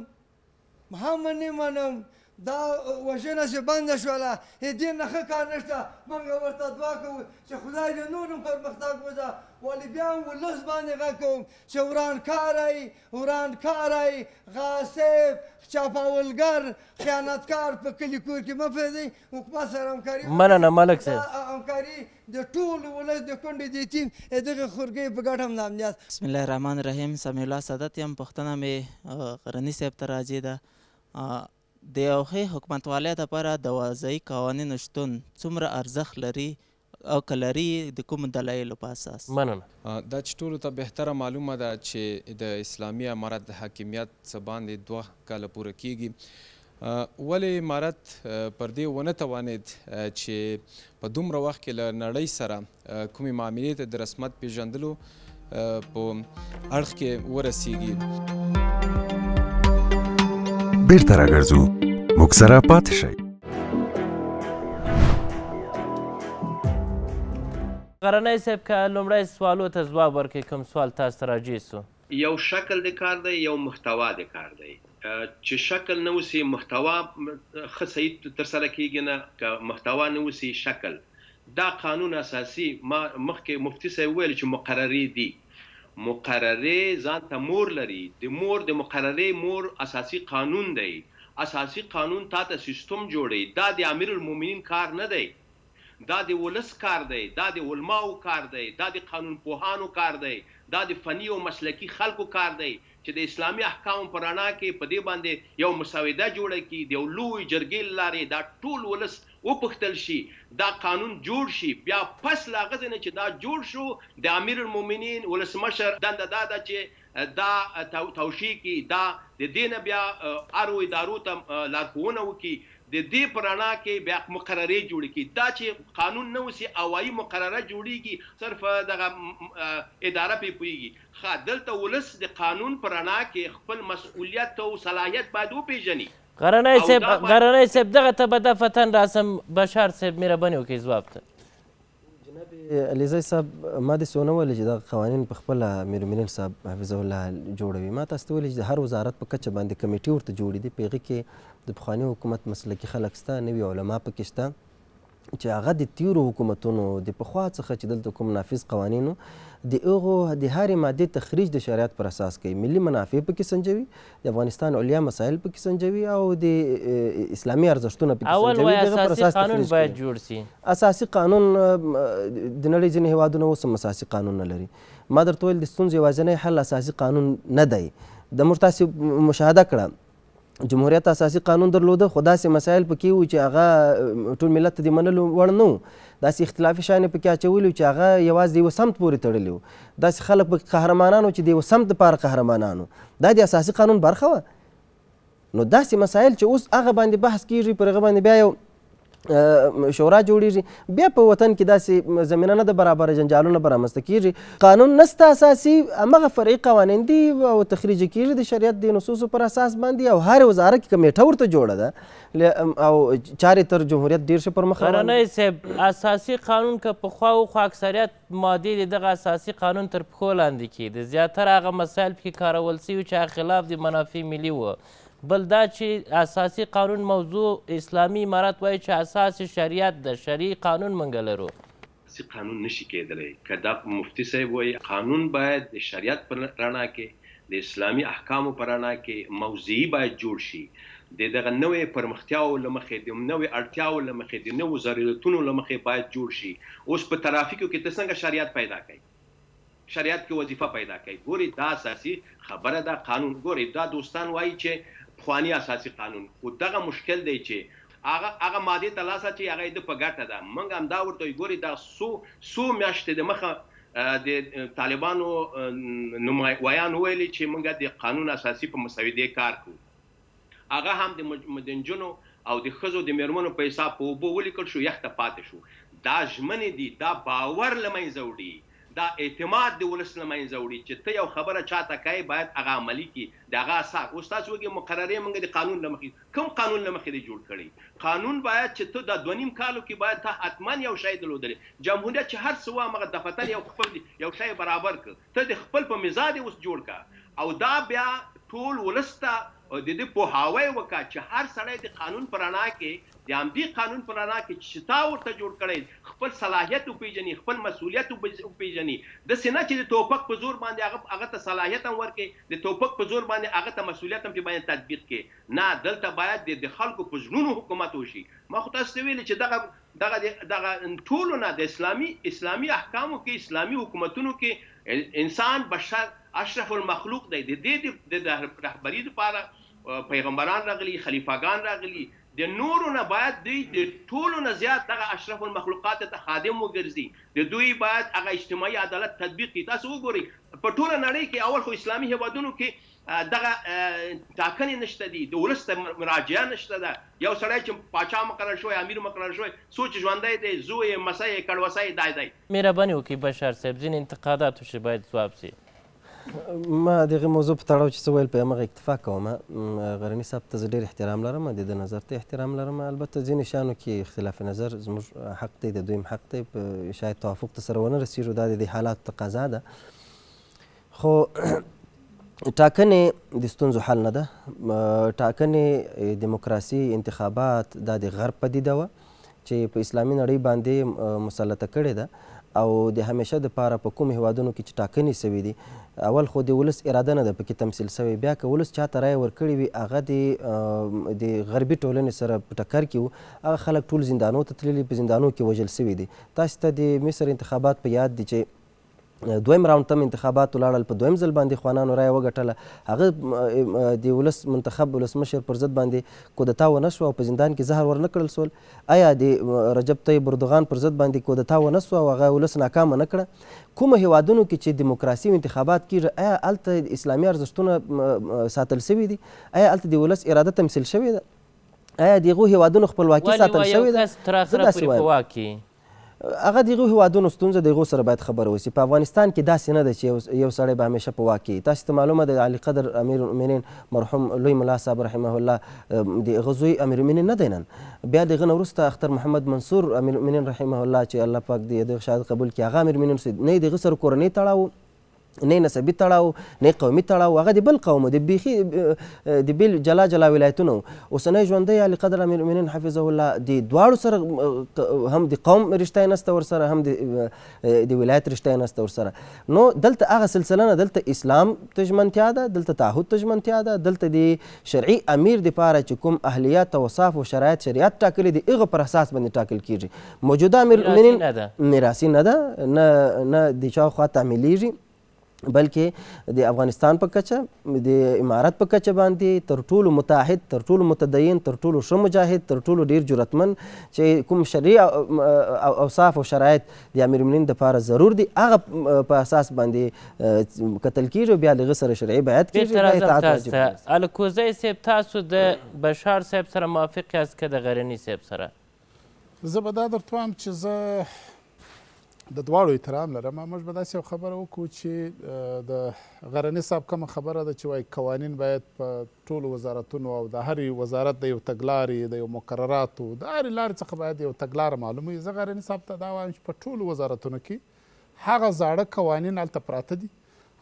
هم نه منم دا وژنه چې بنده شوله دې نه ښه کار نشته موږ ورته دعا کوو چې خدای دې نور هم پرمختګ وځه ولې بیا هم ولس باندې غږ کوم چې ورانکاری ورانکاری غاصب چاپاولګر خیانتکار په کلي کور کې مه پرېږدئ حکومت سره همکاري مننه ملک صاحب همکاري د ټول ولس د کونډې د یتیم دغه خورګۍ په ګټه هم د امنیت بسم الله الرحمن الرحیم سمیع الله سعادت یم پوښتنه مې غرني صاحب ته راځي ده د یو ښه حکومتوالۍ دپاره د وضعي قوانینو شتون څومره ارزښت لري او کلری د کوم دلایلو په اساس مننه دا چې ټولو ته بهتره معلومه ده چې د اسلامي امارت د حاکمیت څه باندې دوه کاله پوره کیږي ولې امارت پر دې ونه توانید چې په دومره وخت کې له نړۍ سره کومې معاملې ته د رسمت پیژندلو په اړخ کې ورسیږي بیرته راګرځو موږ سره پاتې شئ غرنۍ صاحب که لومړی سوالو ته ځواب ورکړئ کوم سوال تاسو ته راجع سو یو شکل د کار دی یو محتوا د کار دی چې شکل نه وسی محتوا ښه صحیح تر سره کیږي نه که محتوا نه وسی شکل دا قانون اساسي ما مخکې مفتی صاحب ویل چې مقرری دی مقرره ځان ته مور لري د مور د مقرره مور اساسی قانون دی اساسی قانون تا ته سیستم جوړي دا د امیر المؤمنین کار نه دی دا د ولس کار دی دا د علماو کار دی دا د قانون پوهانو کار دی دا د فنی او مسلکی خلکو کار دی چې د اسلامي احکام پر اړه کې په دې باندې یو مساوده جوړه کی د لوی جرګې لارې دا ټول ولس وپختل شي دا قانون جوړ شي بیا پس لاغز نه چې دا جوړ شو د امیر المؤمنین ولسمشر دنده دا ده چې دا توشی کی دا د دین بیا ارو ادارو ته لارښوونه وکي د دې پرانا کې بیا مقرره جوړ کی دا چې قانون نه وسی اوایي مقرره جوړیږي صرف دغه اداره پی پویږي خا دلته ولس د قانون پرانا کې خپل مسؤلیت او صلاحیت باید وپیژني غرنی صاحب غرنی صاحب دغه ته به د فتن راسم بشار صاحب مهرباني وکړئ ځواب ته جناب علیزی صاحب ما داسې ونه ویل چې دغه قوانین په خپله میرمنین صاحب حفظه الله جوړوي ما تاسو ته ویل چې د هر وزارت په کچه باندې کمیټې ورته جوړې دي په هغې کې د پخواني حکومت مسلکي خلک شته نوي علما پکې شته چې هغه د تیرو حکومتونو د پخوا څخه چې دلته کوم نافظ قوانینو د هغه د هر ماده تخریج د شریعت پر اساس کوي ملي منافع پکې سنجوي د افغانستان علیا مسایل پکې سنجوي او د اسلامي ارزښتونو پکې سنجوي اول اساسي قانون باید جوړ شي اساسي قانون د نړۍ ځینې هیوادونه اوس هم اساسي قانون نه لري ما درته ویل د ستونزې یوازینی حل اساسي قانون نه دی د موږ تاسې مشاهده کړه جمهوریت اساسي قانون درلوده خو داسې مسایل پکې وو چې هغه ټول ملت د منلو وړ نه داسې اختلافي شیان یې پکې اچولي چې هغه یوازې د یوه سمت پورې تړلي وو داسې خلک په قهرمانان چې د یوه سمت دپاره قهرمانان دا د اساسي قانون برخه وه نو داسې مسایل چې اوس هغه باندې بحث کیږي پر هغه باندې بیا یو شورا جوړیږي بیا په وطن کې داسې زمینه نه ده برابره جنجالونه به رامنځته کیږي قانون نسته اساسي همغه فرعي قوانین دي او تخریجي کیږي د شریعت د نصوصو پر اساس باندې او هر وزاره کې کمیټه ورته جوړه ده او چارې تر جمهوریت ډېر ښه پر مخ روانه صاحب اساسي قانون که پخوا و خو اکثریت مادې د دغه اساسي قانون تر پښو لاندې کېده زیاتره هغه مسایل پکې کارول سوي چې خلاف د منافع ملي وه بل دا چې اساسي قانون موضوع اسلامي امارات وایي چې اساس شریعت د شریع قانون منګ لرو اساسي قانون نشي کېدلی که دا مفتي صاحب وایي قانون باید د شریعت پر رڼا کې د اسلامي احکامو پر رڼا کې موضوعي باید جوړ شي د دغه نوې پرمختیاو لمخې د نوې اړتیاو لمخې د نوو ضرورتونو لمخې باید جوړ شي اوس په ترافیکو کې د څنګه شریعت پیدا کړي شریعت کې وظیفه پیدا کړي ګوري دا اساسي خبره دا قانون ګوري دا دوستان وایي چې خواني اساسي قانون خو دغه مشکل دی چې هغه هغه ماده تلاسه چې هغه د پګټه ده منګ هم دا ورته ګوري دا سو سو میاشتې د مخه د طالبانو نمایان ویلي چې موږ د قانون اساسي په مسوده کار کوو هغه هم د مدنجونو او د خزو د میرمنو په حساب په وبو ولیکل شو یخته پاتې شو دا ژمنې دي دا باور لمنځه وړي دا اعتماد دی ولس لمنځه وړي چې ته یو خبره چاته کوي باید هغه عملی کړي دا هغه سا استاد وګي مقرره موږ د قانون لمخې کوم قانون لمخې دی جوړ کړي قانون باید چې ته د دونیم کالو کې باید ته اتمن یو شاید لودلې جمهوریت چې هر سوا مغه د فتل یو خپل یو شی برابر کړ ته د خپل په مزاج اوس جوړ کا او دا بیا ټول ولسته د دې په هاوی وکړه چې هر سړی د قانون پرانا کې د امبي قانون پر رڼا کې چې تا ورته جوړ کړی خپل صلاحیت وپیژني خپل مسولیت وپیژني د سینه چې د توپک په زور باندې هغه هغه ته صلاحیت هم ورکړي د توپک په زور باندې هغه ته مسولیت هم په باندې تطبیق کړي نه دلته باید د خلکو په ژوندونو حکومت وشي ما خو تاسو ته ویل چې دغه دغه دغه ټولو نه د اسلامي اسلامي احکامو کې اسلامي حکومتونو کې انسان بشر اشرف المخلوق دی د دې د رهبری لپاره پیغمبران راغلي خلیفاګان راغلي د نورو نه باید دوی د ټولو نه زیات دغه اشرف المخلوقات ته خادم وګرځي د دوی باید هغه اجتماعي عدالت تطبیق کړي تاسو وګورئ په ټوله نړۍ کې اول خو اسلامي هیوادونو کې دغه ټاکنې نشته دي د ولس ته مراجعه نشته ده یو سړی چې پاچا مقرر شوی امیر مقرر شوی سوچ ژوندی دی زوی مسای کړوسای دای دی مهرباني وکړئ بشار صاحب ځین انتقاداتو چې باید ځواب شي ما د هغې موضوع په تړاو چې څه ویل په همغه اکتفا کوم غرني صاحب ته زه ډېر احترام لرم د ده نظر ته احترام لرم البته ځینې شیانو کې اختلاف نظر زموږ حق دی د دوی هم حق دی شاید توافق ته سره ونه رسېږو دا د دې حالاتو تقاضا ده خو ټاکنې د ستونزو حل نه ده ټاکنې دیموکراسي انتخابات دا د غرب پدیده وه چې په اسلامي نړۍ باندې مسلطه کړې ده او د همیشه دپاره په کوم هیوادونو کې چې ټاکنې سوي دي اول خو د ولس اراده نه ده پکې تمثیل سوی بیا که ولس چاته رایه ورکړې وي هغه د د غربي ټولنې سره په ټکر کې وو هغه خلک ټول زندانو ته تللي په زندانو کې وژل سوي دي تاسو ته د مصر انتخابات په یاد دي چې دویم راوند تم انتخابات ولاړل په دویم ځل باندې خوانانو رایه وګټله هغه د ولس منتخب ولسمشر پر ضد باندې کودتا ونه شوه او په زندان کې زهر ورنکړل سول آیا د رجب طیب اردوغان پر ضد باندې کودتا ونه سوه او هغه ولس ناکامه نه کړه کومه هیوادونو کې چې دیموکراسي انتخابات کیږي آیا هلته اسلامي ارزښتونه ساتل سوي دي آیا هلته د ولس اراده تمثیل شوې ده آیا د هغو هیوادونو خپلواکي ساتل شوې ده زه داسې وایم هغه د هغو هیوادونو ستونزه د هغو سره باید خبره وشي په افغانستان کې داسې نه ده چې یو سړی به همیشه په واک کې تاسو ته معلومه ده علي قدر امیر المؤمنین مرحوم لوی ملا صاحب رحمه الله د هغه زوی امیر المؤمنین نه دی نن بیا د هغه نه وروسته اختر محمد منصور امیر المؤمنین رحمه الله چې الله پاک دې د شهادت قبول کړي هغه امیر المؤمنین نه د هغه سره کورنۍ تړاو نه نسبي تړاو نه قومي تړاو هغه د بل قوم د بیخي د بیل جلا جلا ولایتونو اوسنۍ ژوندی علي قدر امیر المؤمنین حفظه الله د دواړو سره هم د قوم رښتیا نسته ورسره هم د ولایت رښتیا نسته ورسره نو دلته هغه سلسله نه دلته اسلام تجمنتیا ده دلته تعهد تجمنتیا ده دلته د شرعي امیر د پاره چې کوم اهلیت اوصاف او شرایط شریعت ټاکلي دي هغه پر اساس باندې ټاکل کیږي موجوده امیر المؤمنین میراثي نه ده نه نه د چا خوا تعمیلیږي بلکې د افغانستان په کچه د امارت په کچه باندې تر ټولو متحد تر ټولو متدین تر ټولو ښه مجاهد تر ټولو ډیر جرأتمن چې کوم شرعي اوصاف او شرایط د امیر المؤمنین دپاره ضرور دي هغه په اساس باندې کتل کیږي بیا له سره شرعي بیعت کیږي الکوزی صاحب تاسو د بشار صاحب سره موافق یاست که د غرني صاحب سره زه به دا درته وایم چې زه د دواړو احترام لرم موږ به داسې یو خبره وکړو چې د غرني صاحب کومه خبره ده چې وایي قوانین باید په ټولو وزارتونو او د هرې وزارت د یو تګلارې د یو مقرراتو د هرې لارې څخه باید یو تګلاره معلوم وي زه غرني صاحب ته دا وایم چې په ټولو وزارتونو کې هغه زاړه قوانین هلته پراته دي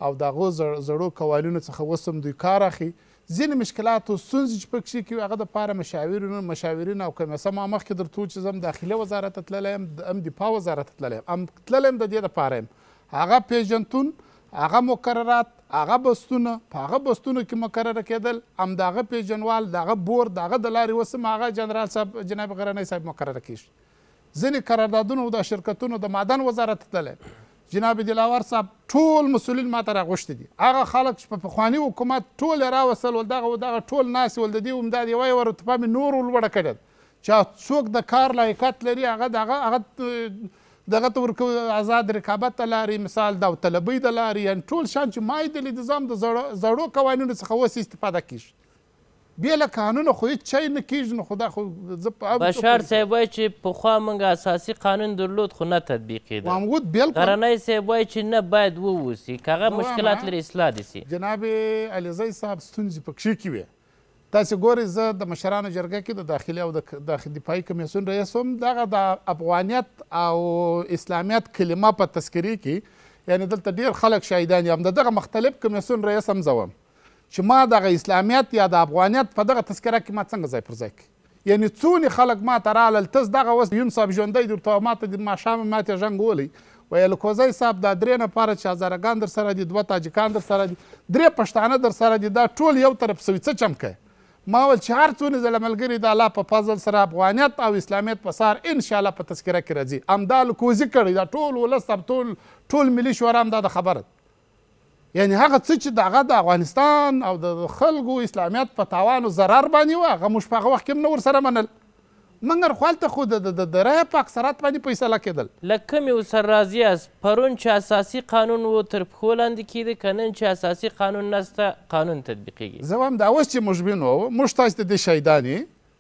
او د هغو زړو قوانینو څخه اوس هم دوی کار اخلي ځینې مشکلات او ستونزې چې پکې کې هغه د پاره مشاورینو مشاورین او کمیسه ما مخکې درته چې زم داخله وزارت ته تللی یم ام دفاع وزارت ته تللی یم ام تللی یم د دې دپاره یم هغه پیژنتون هغه مقررات هغه بستونه په هغه بستونو کې مقرره کېدل ام د هغه پیژنوال د هغه بور د هغه د لارې وسم هغه جنرال صاحب جناب غرنی صاحب مقرره کېږي ځینې قراردادونه د شرکتونو د معدن وزارت ته تللی جناب دلاور صاحب ټول مسولین ما ته راغوښتي دي هغه خلک چې په پخواني حکومت ټول یې راوستل ول دغه دغه ټول ناست ول د دې عمده دي وایي رتبه مې نور لوړه کړې چې څوک د کار لایقت لري هغه دغه هغه دغه ته آزاد رقابت ته لارې مثال دا طلبۍ د لارې یعنې ټول شیان چې ما یې د نظام د زړو قوانینو څخه اوس استفاده کیږي بیا له قانونه خو هېڅ چی نه کېږي نو خو دا خو زه بشار صاحب وایي چې پخوا موږ اساسي قانون درلود خو نه تطبیقېده محمود بلکل غرنی صاحب وایي چې نه باید واوسي که هغه مشکلات لري اصلاح دي سي جناب علیزی صاحب ستونزې پکښې کې وې تاسې ګورئ زه د مشرانو جرګه کې د داخلي او د دفاعي کمیسیون رئیس وم دغه د افغانیت او اسلامیت کلمه په تذکرې کې یعنې دلته ډېر خلک شاهدان یم د دغه مختلف کمیسیون رئیس هم زه وم چې ما دغه اسلامیت یا د افغانیت په دغه تذکره کې ما څنګه ځای پر ځای کړي یعنې څونې خلک ما ته رالل تس دغه اوس یون صاحب ژوندی درته ما ته ماښام ما ته جنګ ولی ویل کوزی صاحب دا درې نفاره چې هزارګان در سره دي دوه تاجکان در سره دي درې پښتانه در سره دي دا ټول یو طرف سوي څه چمکه ما ول چې هر څونه زله ملګري د الله په فضل سره افغانیت او اسلامیت په سار ان شاء الله په تذکره کې راځي امدال کوزی کړی دا ټول ولس ټول ټول ملي شورا هم دا خبره یعنی هغه څه چې دغه د افغانستان او د خلکو اسلامیت په تاوان او ضرر باندې و هغه موږ په هغه وخت کې هم نه ورسره منل منګر خالته خو د د رای په اکثرات باندې فیصله کېدل لکه مې ورسره راضي یاست پرون چې اساسي قانون و تر پښو لاندې کېده که نن چې اساسي قانون نسته قانون تطبیقېږي زه وایم دا اوس چې موږ وینو موږ تاسو ته دې شهیدان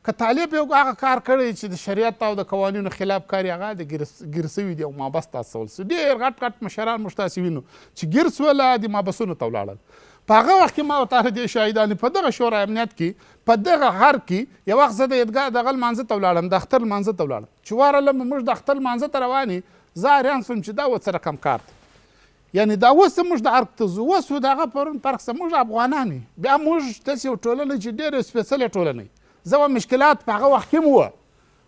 که طالب یو هغه کار کړی چې د شریعت او د قوانینو خلاف کار هغه د ګیر سوي دي او مابس تاسول سو ډېر غټ غټ مشران موږ تاسې وینو چې ګیر سوله د مابسونو ته ولاړل په هغه وخت کې ما او تاسو دې شاهدان په دغه شورا امنیت کې په دغه غر کې یو وخت زه د عیدګاه دغه لمانځه ته ولاړم د اختر لمانځه ته ولاړم چې ورغلم موږ د اختر لمانځه ته روان یې زه حیران سوم چې دا اوس څه رقم کار دی یعنی دا اوس موږ د عرق ته ځو اوس دغه پرون فرق سه موږ افغانان بیا موږ داسې یو ټولنه چې ډېره سپېڅلې ټولنه زه مشکلات په هغه وخت کې وو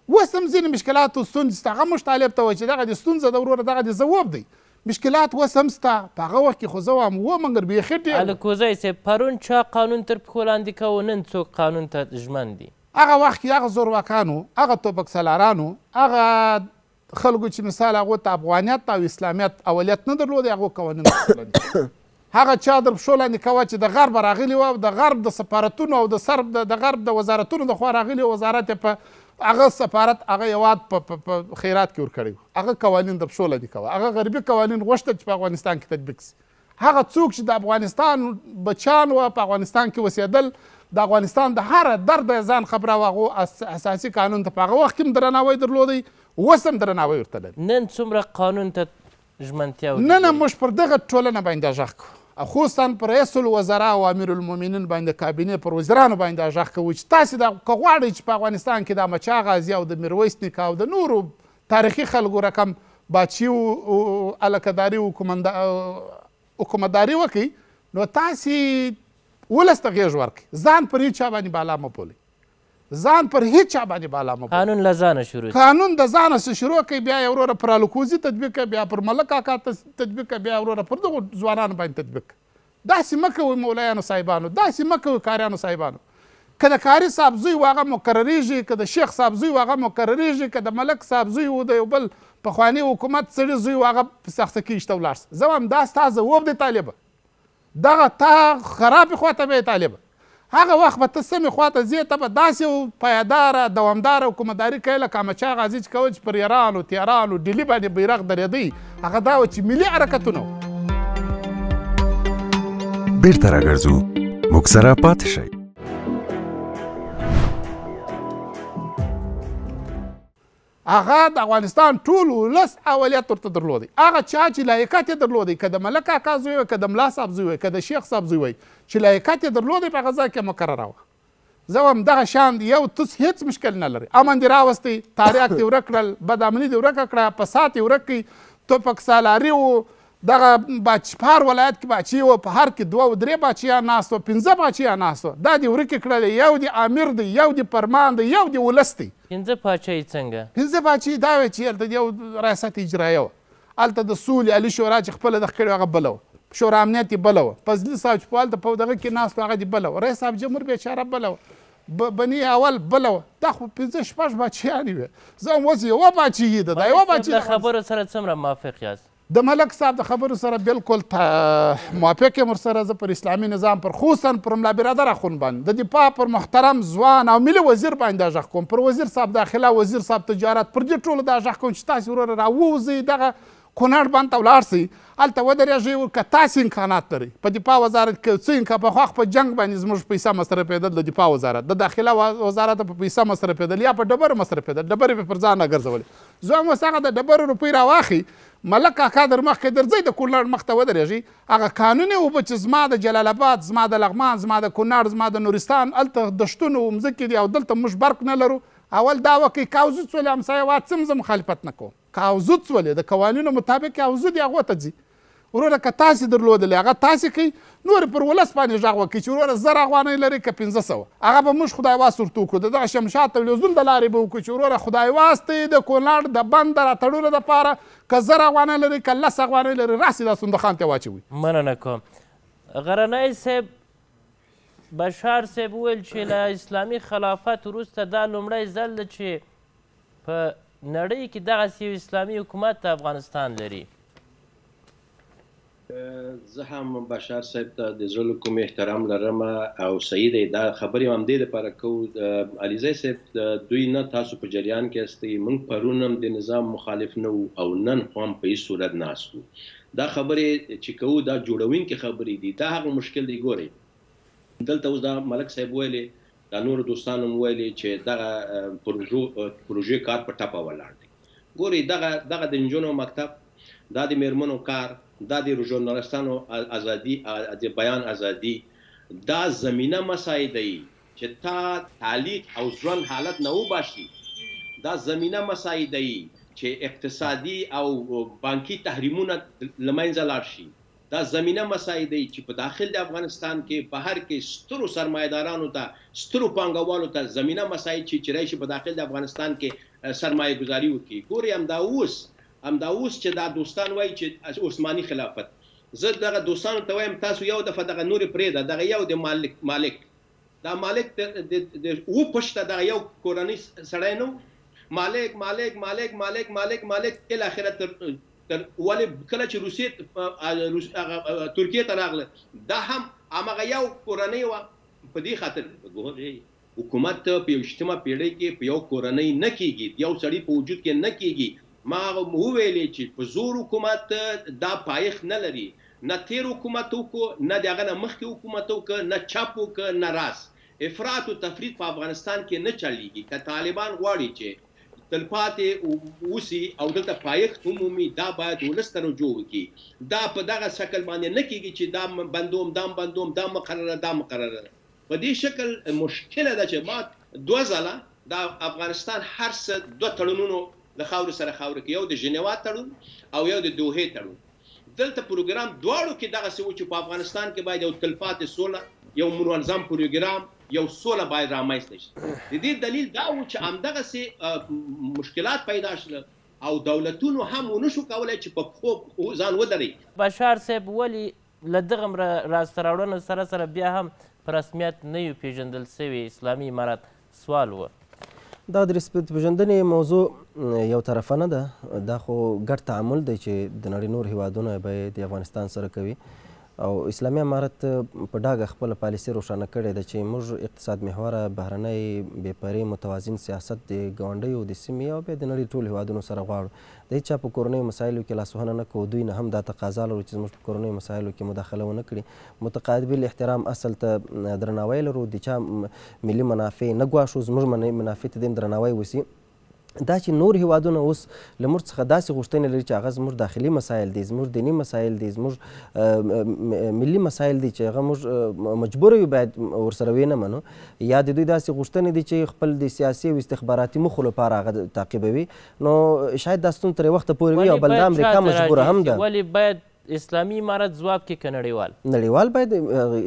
اوس هم ځینې مشکلات او ستونزې شته هغه موږ طالب ته وایي چې دغه دې ستونزه ده وروره دغه دې ځواب دی مشکلات اوس هم شته په هغه وخت کې خو زه وم و مګر بیخي ډېر الکوزی صاحب پرون چا قانون تر پښو لاندې کوه نن څوک قانون ته ژمن دي هغه وخت کې هغه زورواکانو هغه توپک سالارانو هغه خلکو چې مثال هغو ته افغانیت او اسلامیت اولیت نه درلود هغو قوانین هغه چا در پښو لاندې کوه چې د غرب راغلي وه د غرب د سفارتونو او د سرب د غرب د وزارتونو د خوا راغلي وزارت یې په هغه سفارت هغه هیواد په خیرات کې ورکړی و هغه قوانین در پښو لاندې کوه هغه غربي قوانین غوښتل چې په افغانستان کې تطبیق سي هغه څوک چې د افغانستان بچیان وه په افغانستان کې اوسېدل د افغانستان د هر درد یې ځان خبره وه هغو اساسي قانون ته په هغه وخت کې هم درناوی درلودی اوس هم درناوی ورته لري نن څومره قانون ته ژمنتیا نه نه موږ پر دغه ټولنه باندې غږ کوو خصوصا پر رئیس الوزرا او امیر المؤمنین باندې کابینه پر وزرانو باندې اجاخ کوي چې تاسو دا غواړئ چې په افغانستان کې د احمدشاه غازي او د میرویس نیکه او د نورو تاریخي خلکو رقم باچی او الکداري حکومتداري وکړي نو تاسو ولس ته غېږ ورکړئ ځان پر هیچا باندې بالا مه پولئ ځان پر هیڅ چا باندې بالا مه قانون له ځانه شروع قانون د ځانه څه شروع کوي بیا یې وروره پر الکوزي تطبیق بیا پر ملک کاکا تطبیق بیا وروره پر دغو ځوانانو باندې تطبیق داسې مه کوئ مولایانو صاحبانو داسې مه کوئ کاریانو صاحبانو که د کاري صاحب زوی و هغه مقرریږي که د شیخ صاحب زوی و هغه مقرریږي که د ملک صاحب زوی و د یو بل پخواني حکومت سړي زوی و هغه په سختکۍ شته ولاړ سه زه وایم دا ستا ځواب دی طالبه دغه تا خرابې خواته به یې طالبه هغه وخت به ته سمې خواته ځې ته به داسې یو پایداره دوامداره حکومتداري کوې لکه احمدشاه غازي چې کول چې پر یرانو تیارانو ډیلي باندې بیرغ درېدی هغه دا و چې ملي حرکتونه و بیرته راګرځو موږ سره پاتې شئ هغه د افغانستان ټول ولس اولیت ورته درلودی هغه چا چې لایقت یې درلودی که د ملک اکا زوی وی که د ملا صاحب زوی وی که د شیخ صاحب زوی وی چې لایقت یې درلودی په هغه ځای کې مقرره وه زه وایم دغه شان دی یو تس هیڅ مشکل نه لري امن دې راوستی تاریخ دې ورک کړل بدامني دې ورکه کړه فساد دې ورک کړي توپک سالاري و دغه باچپار ولایت کې باچی و په هر کې دوه درې باچیان ناست و پنځه باچیان ناست و دا دې ورکې کړلې یو د امیر دی یو د فرمان دی یو د ولس دی پنځه پاچی څنګه پنځه پاچی دا وی چې هلته یو ریاست اجرایه وه هلته د سولې علي شورا چې خپله دغه کړې هغه بله وه شورا امنیت یې بله وه فضلي صاحب چې په هلته په دغه کې ناست و هغه دې بله وه رئیس صاحب جمهور بېچاره بله وه بنی اول بل دا خو پنځه شپږ بچیان وي زه هم اوس یوه بچی ده دا یوه بچی خبرو سره څومره موافق یاست د ملک صاحب د خبرو سره بالکل موافق یم ورسره زه پر اسلامي نظام پر خصوصا پر ملا برادره خون باندې د دفاع پر محترم ځوان او ملي وزیر باندې غږ کوم پر وزیر صاحب داخله وزیر صاحب تجارت پر دې ټولو دا غږ کوم چې تاسې وروره راووځئ دغه کونړ باندې ته ولاړ سئ هلته ودرېږئ که تاسې امکانات لرئ په دفاع وزارت کې څه امکان پخوا په جنګ باندې زموږ پیسه مصرفېدل د دفاع وزارت د داخله وزارت په پیسه مصرفېدل یا په ډبرو مصرفېدل ډبرې پې پر ځان راګرځولې ځوان اوس هغه د ډبرو روپۍ راواخي ملک کاکا در مخکې درځئ د کونړ مخته ودرېږئ هغه قانوني اوبه چې زما د جلال آباد زما د لغمان زما د کونړ زما د نورستان هلته دښتونه او مځکې دي او دلته موږ برق نه لرو اول دا وکړئ کاوزوت ولې همسایه واد څه مخالفت نه کوم کاوزوت ولې د قوانینو مطابق کاوزو دي هغو ته ځي وروره که تاسې درلودلې هغه تاسې کوي نور پر ولس باندې غږ وکړي چې وروره زر افغانۍ لري که پنځه سوه هغه به موږ خدای واس ورته وکړو د دغه شمشاد تلویزیون د لارې به وکړو چې وروره خدای واس ته د کونړ د بند د راتړلو دپاره که زر افغانۍ لري که لس افغانۍ لري راسې دا سندخان ته واچوي مننه کوم غرنی صاحب بشار صاحب وویل چې له اسلامي خلافت وروسته دا لومړی ځل ده چې په نړۍ کې دغسې یو اسلامي حکومت افغانستان لري زه هم بشار صاحب ته د زړه کوم احترام لرم او سید دا خبرې هم دې لپاره کو علیزه صاحب دوی نه تاسو په جریان کې استي موږ پرونم د نظام مخالف نه او نن هم په هیڅ صورت نه استو دا خبرې چې کوو دا جوړوین کې خبرې دي دا هغه مشکل دی ګوري دلته اوس دا ملک صاحب ویلې دا نور دوستانو ویلې چې دا پروژو پروژې کار په ټاپه ولاړ دي ګوري دا دا د انجنونو مکتب دا د میرمنو کار دا د ژورنالستانو ازادي د بیان ازادي دا زمينه مساعي دی چې تا تعلیق او ځوان حالت نه وباشي دا زمينه مساعي دی چې اقتصادي او بانکي تحریمونه لمنځه لاړ شي دا زمينه مساعي دی چې په داخل د افغانستان کې بهر کې سترو سرمایدارانو ته سترو پانګوالو ته زمينه مساعي چې چرایشي په داخل د افغانستان کې سرمایه گذاري وکړي ګوري هم دا اوس امدا اوس چې دا دوستان وای چې عثماني خلافت زه دغه دوستانو ته وایم تاسو یو دفعه دغه نور پرې ده دغه یو د مالک مالک دا مالک د و پښته دغه یو کورنۍ سړی نو مالک مالک مالک مالک مالک مالک ال اخره تر تر ولې کله چې روسیه ترکیه ته راغله دا هم هغه یو کورنۍ و په دې خاطر ګورئ حکومت په یوشتمه پیړۍ کې په یو کورنۍ نه کیږي یو سړی په وجود کې نه کیږي ما مو ویلې چې په زور حکومت دا پایخ نه لري نه تیر حکومت وکړو نه دغه نه مخکې حکومت وکړو نه چاپ وکړو نه راس افراط او تفرید په افغانستان کې نه چلیږي که طالبان غواړي چې تلپاتې وسی او دلته پایښت عمومي دا باید ولستنو جوړ کی دا په دغه شکل باندې نه کیږي چې دا بندوم دام بندوم دا مقرره دا مقرره په دې شکل مشکله ده چې ما دوه ځله دا افغانستان هر څه دوه تړونونو د خاور سره خاور کې یو د جنیوا تړون او یو د دوه تړون دلته پروګرام دواړو کې دغه سوي چې په افغانستان کې باید یو تلفات سوله یو منظم پروګرام یو سوله باید رامنځته شي د دې دلیل دا و چې همدغه سي مشکلات پیدا شول او دولتونو هم ونشو کولای چې په پخو ځان ودري بشار صاحب ولی لدغه راستراوړنو سره سره بیا هم په رسمیت نه یو پیژندل سوی اسلامي امارات سوال و دا د رسمیت پیژندنې موضوع یو طرفه نه ده دا خو ګډ تعامل دی چې د نړۍ نور هیوادونه به د افغانستان سره کوي او اسلامي امارت په ډاګه خپل پالیسي روښانه کړې ده چې موږ اقتصاد محوره بهرنۍ بېپرې متوازن سیاست د ګاونډیو د سیمې او بیا د نړۍ ټول هیوادونو سره غواړو د هېچا په کورنیو مسایلو کې لاسوهنه نه کوو دوی نه هم دا تقاضا لرو چې زموږ په کورنیو مسایلو کې مداخله ونه کړي متقابل احترام اصل ته درناوی لرو د چا ملي منافع نه ګواښو زموږ منافع ته د درناوی وسي دا چې نور هیوادونه اوس لمر څخه داسې غوښتنې لري چې هغه زموږ داخلي مسایل دي زموږ دینی مسایل دي زموږ ملي مسایل دي چې هغه موږ مجبور یو باید ورسره ونه منو یا د دوی داسې غوښتنې دي چې خپل د سیاسي او استخباراتي موخو لپاره هغه تعقیبوي نو شاید دا ستون تر وخته پورې وي او بل د امریکا مجبوره هم ده ولې باید اسلامي امارت ځواب کې که نړیوال نړیوال باید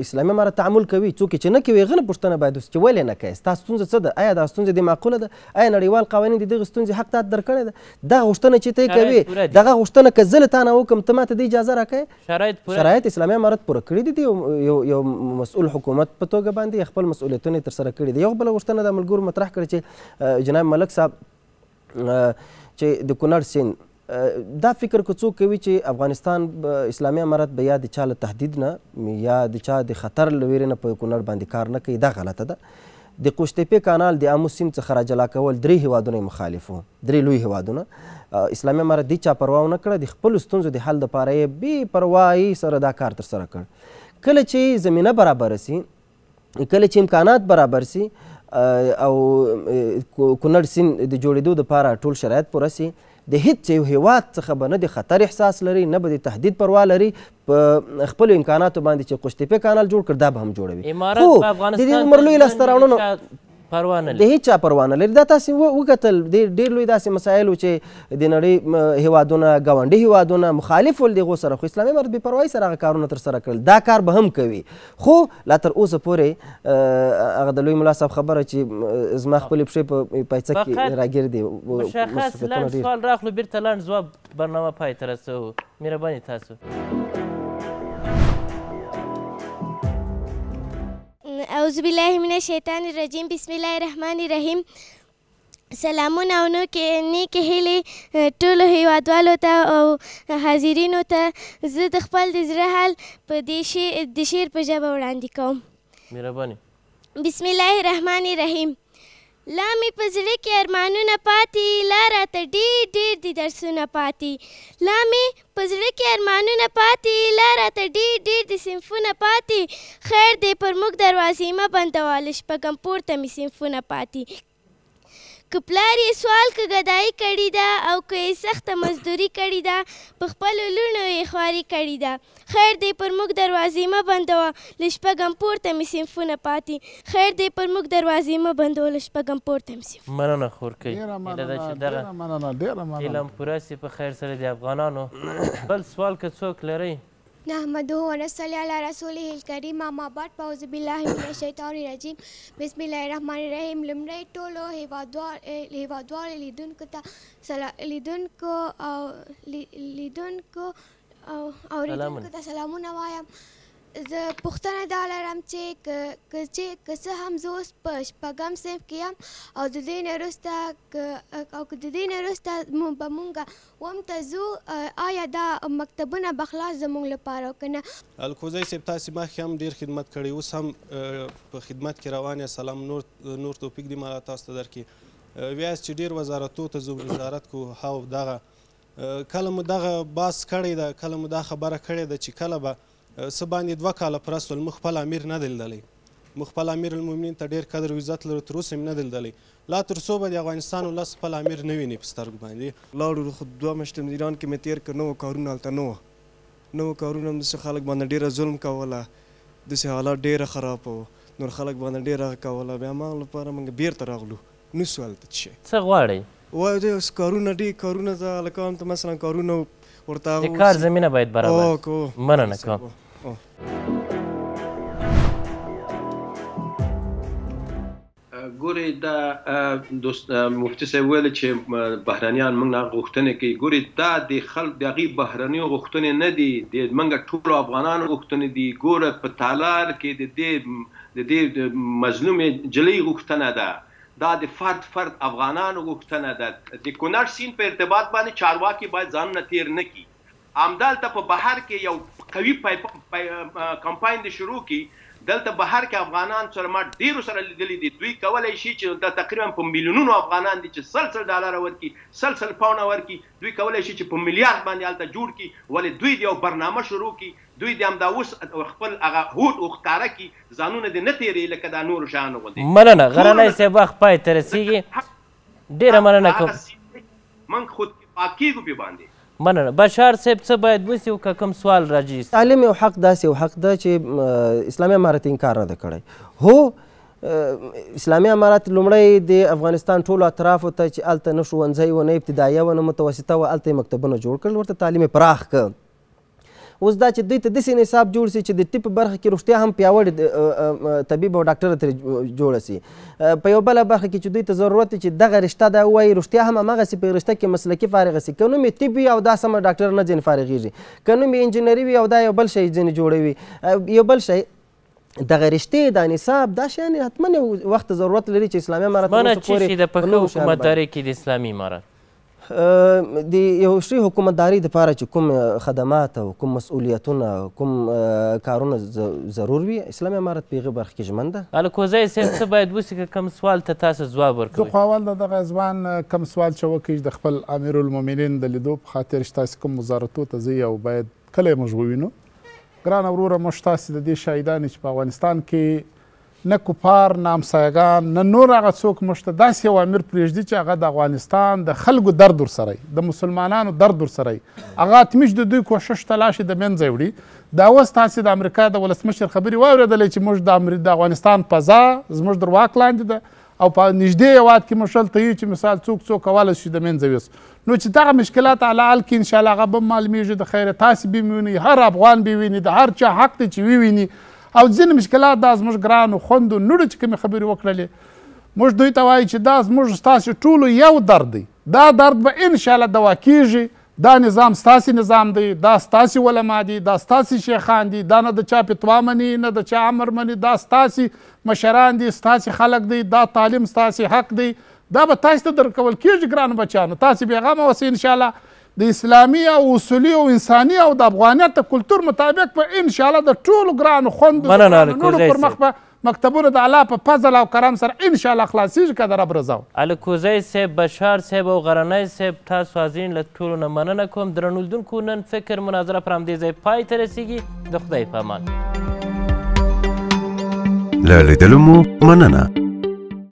اسلامي امارت تعامل کوي څوک چې نه کوي هغه نه پوښتنه باید وسي چې ولې نه کوي ستا ستونزه څه ده آیا دا ستونزه دې معقوله ده آیا نړیوال قوانین د دغې ستونزې حق تاته درکړی ده دغه غوښتنه چې ته یې کوې دغه غوښتنه که زه له تا نه وکړم ته ماته د اجازه راکوې شرایط اسلامي امارت پوره کړي دي یو یو مسؤل حکومت په توګه باندې خپل مسؤلیتونه ترسره کړي دي یو بله غوښتنه د ملګرو مطرح کړې چې جناب ملک صاحب چې د کونړ سیند دا فکر که څوک کوي چې افغانستان اسلامي امارت به یا د چا له تهدید نه یا د چا د خطر له ویرې نه په کونړ باندې کار نه کوي دا غلطه ده د قوشتېپې کانال د آمو سیند څخه راجلا کول درې هیوادونه مخالف وو درې لوی هیوادونه اسلامي امارت دې چا پروا ونه کړه د خپلو ستونزو د حل دپاره یې بې پروایي سره دا کار ترسره کړ کله چې زمینه برابره سي کله چې امکانات برابر سي او کونړ سیند د جوړېدو دپاره ټول شرایط پوره سي د هیڅ یو هیواد څخه به نه د خطر احساس لري نه به د تهدید پروا لري په خپل امکاناتو باندې چې قشتپې کانال جوړ کړ دا به هم جوړوي امارات په افغانستان د دې عمر لوی لاسته راوړنو پروا نه لري د هیچا پروا نه لري دا تاسې وکتل ډېر لوی داسې مسایل چې د نړۍ هیوادونه ګاونډي هیوادونه مخالف ول دغو سره خو اسلامي امارت بې پروایي سره هغه کارونه ترسره کړل دا کار به هم کوي خو لا تر اوسه پورې هغه د لوی ملا صاحب خبره چې زما خپلې پښې په پایڅه کې راګردې مشخص لنډ سوال راخلو بیرته لنډ ځواب برنامه پای ته رسوو مهرباني تاسو اعوذ بالله من الشیطان الرجیم بسم الله الرحمن الرحیم سلامونه او نو کې نیکې هیلې ټولو هیوادوالو ته او حاضرینو ته زه د خپل د زړه حال په دې شعر په ژبه وړاندې کوم مهرباني بسم الله الرحمن الرحیم لا مې په زړه کې ارمانونه پاتې لا راته ډېر ډېر دي درسونه پاتې لا مې په زړه کې ارمانونه پاتې لا راته ډېر ډېر دي صنفونه پاتې خیر دی پر موږ دروازې مه بندوله شپږم پورته مې صنفونه پاتې که پلار یې سوال که ګدایي کړې ده او که یې سخته مزدوري کړې ده په خپلو لوڼو یې خواري کړې ده خیر دی پر موږ دروازې مه بندوه له شپږم پورته مې صنفونه پاتې خیر دی پر موږ دروازې مه بندوه له شپږم پورته مې صنف مننه خورکۍ هیله ده چې دغه علم پوره سي په خیر سره د افغانانو بل سوال که څوک لرئ نحمده ونصلي على رسوله الكريم اما بعد اعوذ بالله من الشیطان الرجیم بسم الله الرحمن الرحیم لمړی ټولو هیوادوالو لیدونکو ته لیدونکو او لیدونکو او اوریدونکو ته سلامونه وایم زه پوښتنه دا لرم چې که چې که څه هم زه اوس په شپږم صنف کې یم او د دې نه وروسته او که د دې نه وروسته به مونږ اووم ته ځو آیا دا مکتبونه به خلاص زموږ لپاره که نه الکوزی صاحب تاسې مخکې هم ډېر خدمت کړی اوس هم په خدمت کې روان یې سلام نور نور توفیق دې مالا تاسو ته درکړي ویاس چې ډېر وزارتو ته زه وزارت کو هاو دغه کله مو دغه باس کړی ده کله مو دا خبره کړې ده چې کله به څه باندې دوه کاله پرست ول موږ خپل امیر نه دی لیدلی موږ خپل امیر المؤمنین ته ډېر قدر او عزت لرو تر اوسه یې نه دی لیدلی لا تر څو به د افغانستان ولس خپل امیر نه ویني په سترګو باندې لاړو خو دوه میاشتې ایران کې مې تېر کړ نوو کارونه هلته نه وه نوو کارونه همداسې خلک باندې ډېره ظلم کوله داسې حالات ډېره خراب وو نور خلک باندې ډېره کوله بیا ما لپاره موږ بیرته راغلو نسو هلته څه شی څه غواړئ وای دوی اوس کارونه ډېر کارونه ته هلکانو ته مثلا کارونه ورته د کار زمینه باید برابر مننه کوم ګوري دا دوست مفتی صاحب ویل چې بهرانيان موږ نه غوښتنه کوي ګوري دا د خلک دغه بهراني غوښتنه نه دي د موږ ټول افغانان غوښتنه دي ګوره په تالار کې د دې د دې مظلومې جلې غوښتنه ده دا د فرد فرد افغانانو غوښتنه ده د کونړ سین په ارتباط باندې چارواکي باید ځان نه تیر نه کی عامدال ته په بهر کې یو قوي کمپاین د شروع کی دلته بهر کې افغانان سره ما ډیرو سره لیدلې دي دوی کولای شي چې دا تقریبا په میلیونونو افغانان دي چې سلسل ډالر ورکي سلسل پاونه ورکي دوی کولای شي چې په میلیارډ باندې الته جوړ کړي ولې دوی د یو برنامه شروع کړي دوی د امدا اوس خپل هغه هوټ او ختاره کې ځانونه دي نه تیری لکه دا نور شان غوندي مننه غرنۍ سه وخت پای ترسيږي ډیره مننه کوم من خود پاکي کو په باندې مننه بشار صاحب څه باید وسي او که کوم سوال راجیست عالم یو حق داسې یو حق ده چې اسلامي امارت انکار نه ده کړی هو اسلامي امارت لومړی د افغانستان ټولو اطرافو ته چې هلته نه ښوونځی و نه ابتدایه و نه متوسطه وه هلته یې مکتبونه جوړ کړل ورته تعلیم یې پراخ کړ اوس دا چې دوی ته داسې نصاب جوړ سي چې د ټپ برخه کې رښتیا هم پیاوړی طبیب او ډاکټر ترې جوړه سي په یو بله برخه کې چې دوی ته ضرورت چې دغه رشته دا وایي رښتیا هم همغسې په رشته کې مسلکي فارغه سي که نوم یې طب وي او دا سمه ډاکټر نه ځینې فارغېږي که نوم یې انجینري وي او دا یو بل شی ځینې جوړوي یو بل شی دغه رشتې د نصاب دا شیان حتما وخت ضرورت لري چې اسلامي امارت منه چې د پښه حکومتدارۍ کې د اسلامي امارت د یو شي حکومتداري د پاره چې کوم خدمات او کوم مسؤلیتونه کوم کارونه ضرور وي اسلامي امارت په غو برخه کې ژمن ده الکوزای سیم څه باید وسی کم سوال ته تاسو ځواب ورکړئ خو اول دغه ځوان کم سوال چې وکړي د خپل امیر المؤمنین د لیدو په خاطر شته کوم وزارتو ته زی او باید کله مجبورینو ګران اورور مشتاسي د دې شهیدان چې په افغانستان کې نه کفار نه همسایګان نه نور هغه څوک موږ ته داسې یو امیر پرېږدي چې هغه د افغانستان د خلکو درد ورسره د مسلمانانو درد ورسره هغه اتمیش د دوی کوښښ تلاشې د منځه وړي دا اوس تاسې د امریکا د ولسمشر خبرې واورېدلې چې موږ د افغانستان فضا زموږ در واک لاندې ده او په نږدې هیواد کې مشل ته چې مثال څوک څوک کولی شي د منځه یوسي نو چې دغه مشکلات اعلی حل کې انشاءالله هغه به معلومیږي د خیره تاسې به مې هر افغان به ویني د هر چا حق دی چې وویني او ځینې مشکلات دا زموږ ګرانو خوندو نوړو چې کومې خبرې وکړلې موږ دوی ته وایو چې دا زموږ ستاسې ټولو یو درد دی دا درد به انشاءالله دوا کیږي دا نظام ستاسې نظام دی دا ستاسې علما دي دا ستاسې شیخان دي دا نه د چا فتوا مني نه د چا امر مني دا ستاسې مشران دي ستاسې خلک دی دا تعلیم ستاسې حق دی دا به تاسې ته درکول کیږي ګرانو بچیانو تاسې بېغمه اوسئ انشاءالله د اسلامي او اصولي او انساني او د افغانیت د کلتور مطابق به ان شاء الله د ټولو ګرانو خوندو مننه پر مخ به مکتبونه د الله په فضل او کرم سره ان شاء الله خلاصیږي که د رب رضا الکوزی صاحب بشار صاحب او غرنی صاحب تاسو حاضرین له ټولو نه مننه کوم درنولیدونکو نن فکر مناظره پر همدې ځای پای ته رسیږي د خدای په امان له لیدلو مو مننه